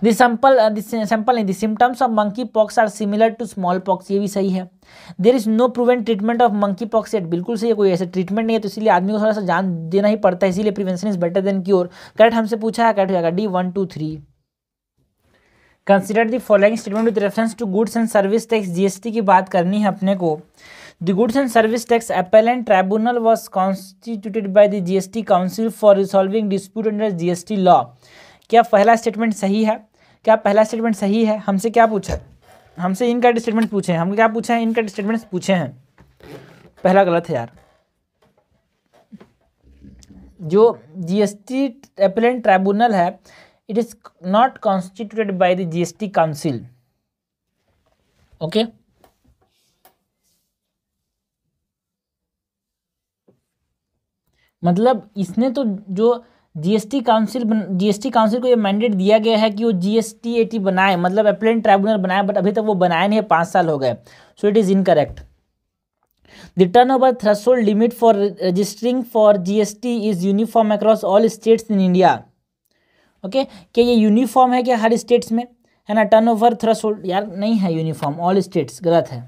The sample sample नहीं the symptoms of monkeypox are similar to smallpox ये भी सही है there is no proven treatment of monkeypox at बिल्कुल सही है कोई ऐसा ट्रीटमेंट नहीं है तो इसलिए आदमी को थोड़ा सा जान देना ही पड़ता है इसीलिए prevention is better than cure correct हमसे पूछा है करेक्ट हो जाएगा D one two three consider the following statement with reference to goods and service tax GST की बात करनी है अपने को The Goods and Service Tax Appellant Tribunal was constituted by the GST Council for resolving dispute under GST law क्या पहला statement सही है क्या पहला स्टेटमेंट सही है हमसे क्या पूछा है हमसे इनका स्टेटमेंट पूछे हैं हम क्या पूछे हैं इनका स्टेटमेंट पूछे हैं पहला गलत है यार जो जीएसटी एपलेंट ट्राइब्यूनल है it is not constituted by the GST council okay मतलब इसने तो जो जीएसटी काउंसिल जीएसटी काउंसिल को ये मैंडेट दिया गया है कि वो जीएसटी एटी बनाए मतलब अपलेंट ट्राइब्यूनल बनाए बट अभी तक वो बनाए नहीं है पाँच साल हो गए so it is incorrect turnover threshold limit for registering for GST is uniform across all states in India okay क्या ये यूनिफॉर्म है क्या हर स्टेट्स में है ना टर्न ओवर यार नहीं है यूनिफॉर्म ऑल स्टेट्स गलत है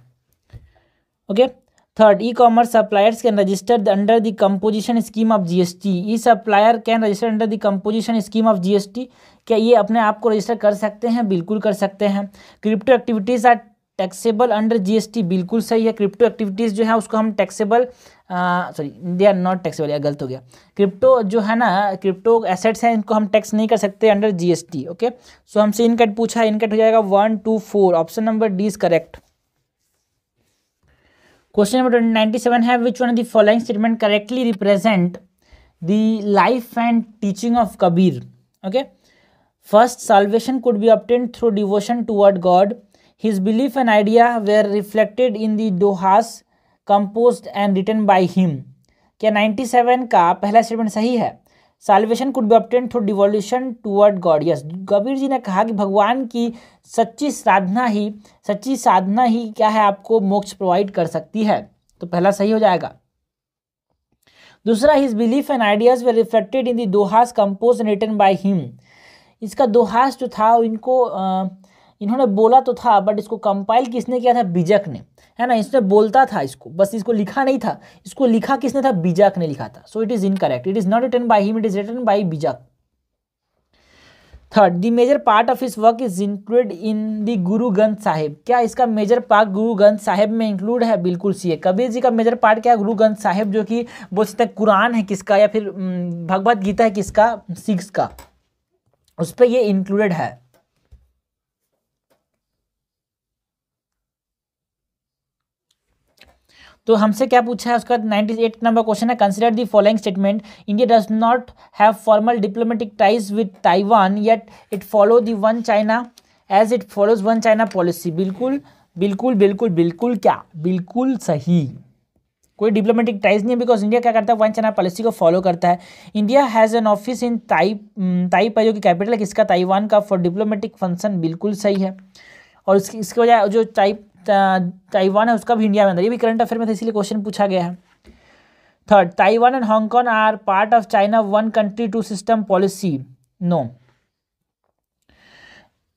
okay okay? Third e commerce suppliers can registered under the composition scheme of GST e supplier can register under the composition scheme of GST क्या ये अपने आप को रजिस्टर कर सकते हैं बिल्कुल कर सकते हैं crypto activities are taxable under GST बिल्कुल सही है क्रिप्टो एक्टिविटीज़ जो है उसको हम taxable sorry they are not taxable या गलत हो गया क्रिप्टो जो है ना क्रिप्टो एसेट्स हैं इनको हम टैक्स नहीं कर सकते अंडर जीएसटी ओके सो हमसे इनकट पूछा इनकट हो जाएगा one two four option number D is correct question number ninety seven है which one the statement correctly represent the life and teaching of Kabir okay first salvation could be obtained through devotion toward God his belief and idea they are reflected in the dohas composed and written by him क्या ninety seven का पहला statement सही है salvation could be obtained through devolution toward God yes Kabir ji ने कहा कि भगवान की सच्ची साधना ही सच्ची साधना ही क्या है आपको मोक्ष प्रोवाइड कर सकती है तो पहला सही हो जाएगा दूसरा his belief and ideas were reflected in the dohas compose return written by him इसका दोहास जो था इनको आ, इन्होंने बोला तो था बट इसको कंपाइल किसने किया था बिजक ने है ना इसने बोलता था इसको बस इसको लिखा नहीं था इसको लिखा किसने था बीजाक ने लिखा था so it is incorrect it is not written by him it is written by Bijak third the major part of this work is include in the Guru Granth Sahib क्या इसका मेजर पार्ट गुरु ग्रंथ साहिब में इंक्लूड है बिल्कुल सी है कबीर जी का मेजर पार्ट क्या है गुरु ग्रंथ साहिब जो कि बोल सकते हैं कुरान है किसका या फिर भगवत गीता है किसका सिक्स का उस पर ये इंक्लूडेड है तो हमसे क्या पूछा है उसका नाइन्टी एट नंबर क्वेश्चन है consider the following statement India does not have formal diplomatic ties with Taiwan yet it follow the one China as it follows one China policy बिल्कुल बिल्कुल बिल्कुल बिल्कुल क्या बिल्कुल सही कोई डिप्लोमेटिक टाइज नहीं है बिकॉज इंडिया क्या करता है वन चाइना पॉलिसी को फॉलो करता है India has an office in ताइ ताइप जो की कैपिटल है किसका ताइवान का फॉर डिप्लोमेटिक फंक्शन बिल्कुल सही है और इसकी इसके वजह जो टाइप ताइवान है उसका भी इंडिया में अंदर ये भी करंट अफेयर में था इसलिए क्वेश्चन पूछा गया है third Taiwan and Hong Kong are part of China one country two system policy no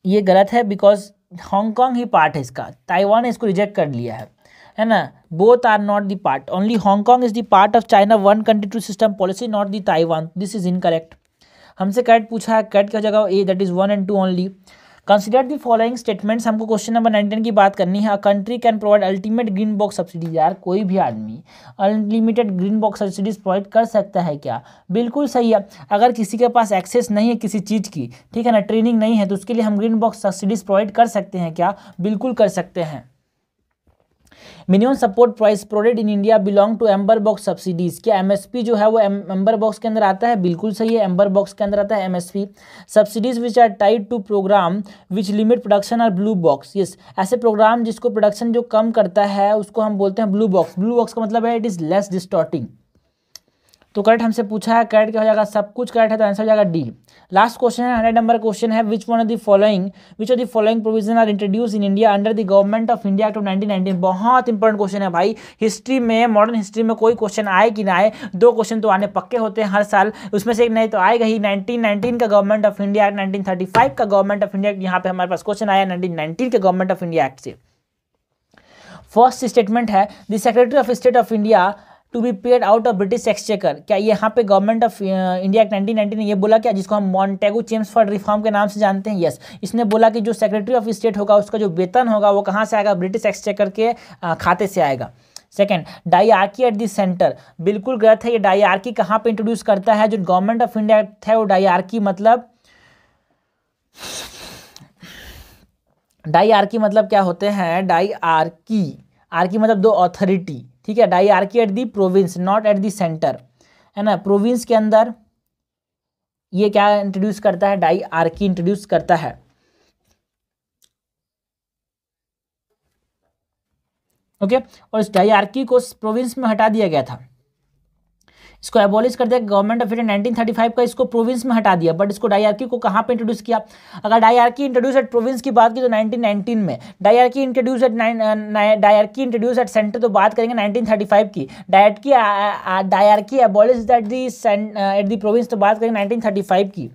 ये गलत है बिकॉज हांगकॉन्ग ही पार्ट है इसका ताइवान ने इसको रिजेक्ट कर लिया है है ना both are not the part only Hong Kong is the part of China one country two system policy not the Taiwan this is incorrect हमसे कैट पूछा है कैट क्या जगह A that is one and two only consider the following statements हमको question number nineteen की बात करनी है a country can provide ultimate green box subsidies यार कोई भी आदमी unlimited green box subsidies provide कर सकता है क्या बिल्कुल सही है अगर किसी के पास एक्सेस नहीं है किसी चीज़ की ठीक है ना ट्रेनिंग नहीं है तो उसके लिए हम ग्रीन बॉक्स सब्सिडीज प्रोवाइड कर सकते हैं क्या बिल्कुल कर सकते हैं minimum support price provided in India belong to amber box subsidies क्या एमएसपी जो है वो एम्बर बॉक्स के अंदर आता है बिल्कुल सही है एम्बर बॉक्स के अंदर आता है MSP subsidies which are tied to program which limit production और ब्लू बॉक्स यस ऐसे प्रोग्राम जिसको प्रोडक्शन जो कम करता है उसको हम बोलते हैं ब्लू बॉक्स ब्लू बॉक्स का मतलब है इट इज़ लेस डिस्टॉटिंग तो करेक्ट हमसे पूछा है करेक्ट क्या हो जाएगा सब कुछ करेक्ट है तो आंसर हो जाएगा डी लास्ट क्वेश्चन है हंड्रेड नंबर क्वेश्चन है which one of the following which of the following provision are introduce in India under the government of India act of nineteen बहुत इंपॉर्टेंट क्वेश्चन है भाई history में modern history में कोई question आए कि ना आए दो क्वेश्चन तो आने पक्के होते हैं हर साल उसमें से एक नहीं तो आएगा ही नाइनटीन का government of India act nineteen का गवर्नमेंट ऑफ इंडिया एक्ट यहाँ पे हमारे पास क्वेश्चन आया नाइनटीन के गवर्नमेंट ऑफ इंडिया एक्ट से फर्स्ट स्टेटमेंट है the secretary of state of India to be paid out of British exchequer क्या यहाँ पे government of India act nineteen ने ये बोला क्या जिसको हम मॉन्टेगो चेम्स फॉर रिफॉर्म के नाम से जानते हैं यस इसने बोला कि जो सेक्रेटरी ऑफ स्टेट होगा उसका जो वेतन होगा वो कहाँ से आएगा ब्रिटिश एक्सचेकर के uh, खाते से आएगा सेकेंड की एट दिस सेंटर बिल्कुल गलत है ये की कहाँ पे इंट्रोड्यूस करता है जो गवर्नमेंट ऑफ इंडिया एक्ट है वो की मतलब की मतलब क्या होते हैं आर की मतलब दो ऑथोरिटी ठीक है की at the province not at the centre है ना प्रोविंस के अंदर ये क्या इंट्रोड्यूस करता है डाई की इंट्रोड्यूस करता है ओके okay? और इस डाई की को प्रोविंस में हटा दिया गया था इसको एबॉलिश कर दिया government of India nineteen thirty five का इसको प्रोविंस में हटा दिया बट इसको डायआरकी को कहाँ पर इंट्रोड्यूस किया अगर डायआरकी इंट्रोड्यूस एट प्रोविंस की बात की तो नाइनटीन नाइनटीन में diarchy introduce at diarchy introduce at centre तो बात करेंगे नाइनटीन थर्टी फाइव की डायटकी diarchy abolish at the at the province तो बात करेंगे नाइनटीन की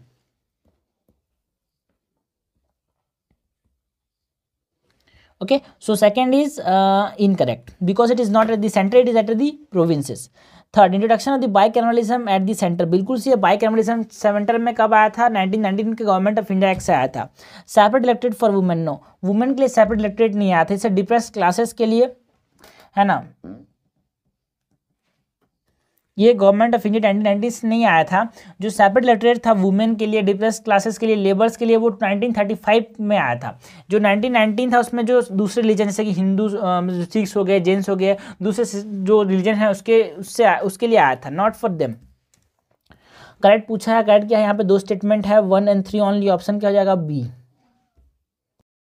okay so second is uh, incorrect because it is not at the center it is at the provinces third introduction of the bicameralism at the centre बिल्कुल C by cameralism centre में कब आया था 1919 के government of India act से आया था separate electorate for women no women के लिए सेपरेट इलेक्ट्रेट नहीं आया था इसे डिप्रेस क्लासेस के लिए है ना ये गवर्नमेंट ऑफ इंडिया नाइनटीन से नहीं आया था जो सेपरेट लिटरेट था वुमेन के लिए डिप्रेस क्लासेस के लिए लेबर्स के लिए वो 1935 में आया था जो 1919 था उसमें जो दूसरे रिलीजन जैसे कि हिंदू सिख्स हो गए जेंट्स हो गए दूसरे जो रिलीजन है उसके उससे उसके लिए आया था नॉट फॉर देम करेक्ट पूछा है करेक्ट क्या है यहाँ पे दो स्टेटमेंट है one and three only option क्या हो जाएगा बी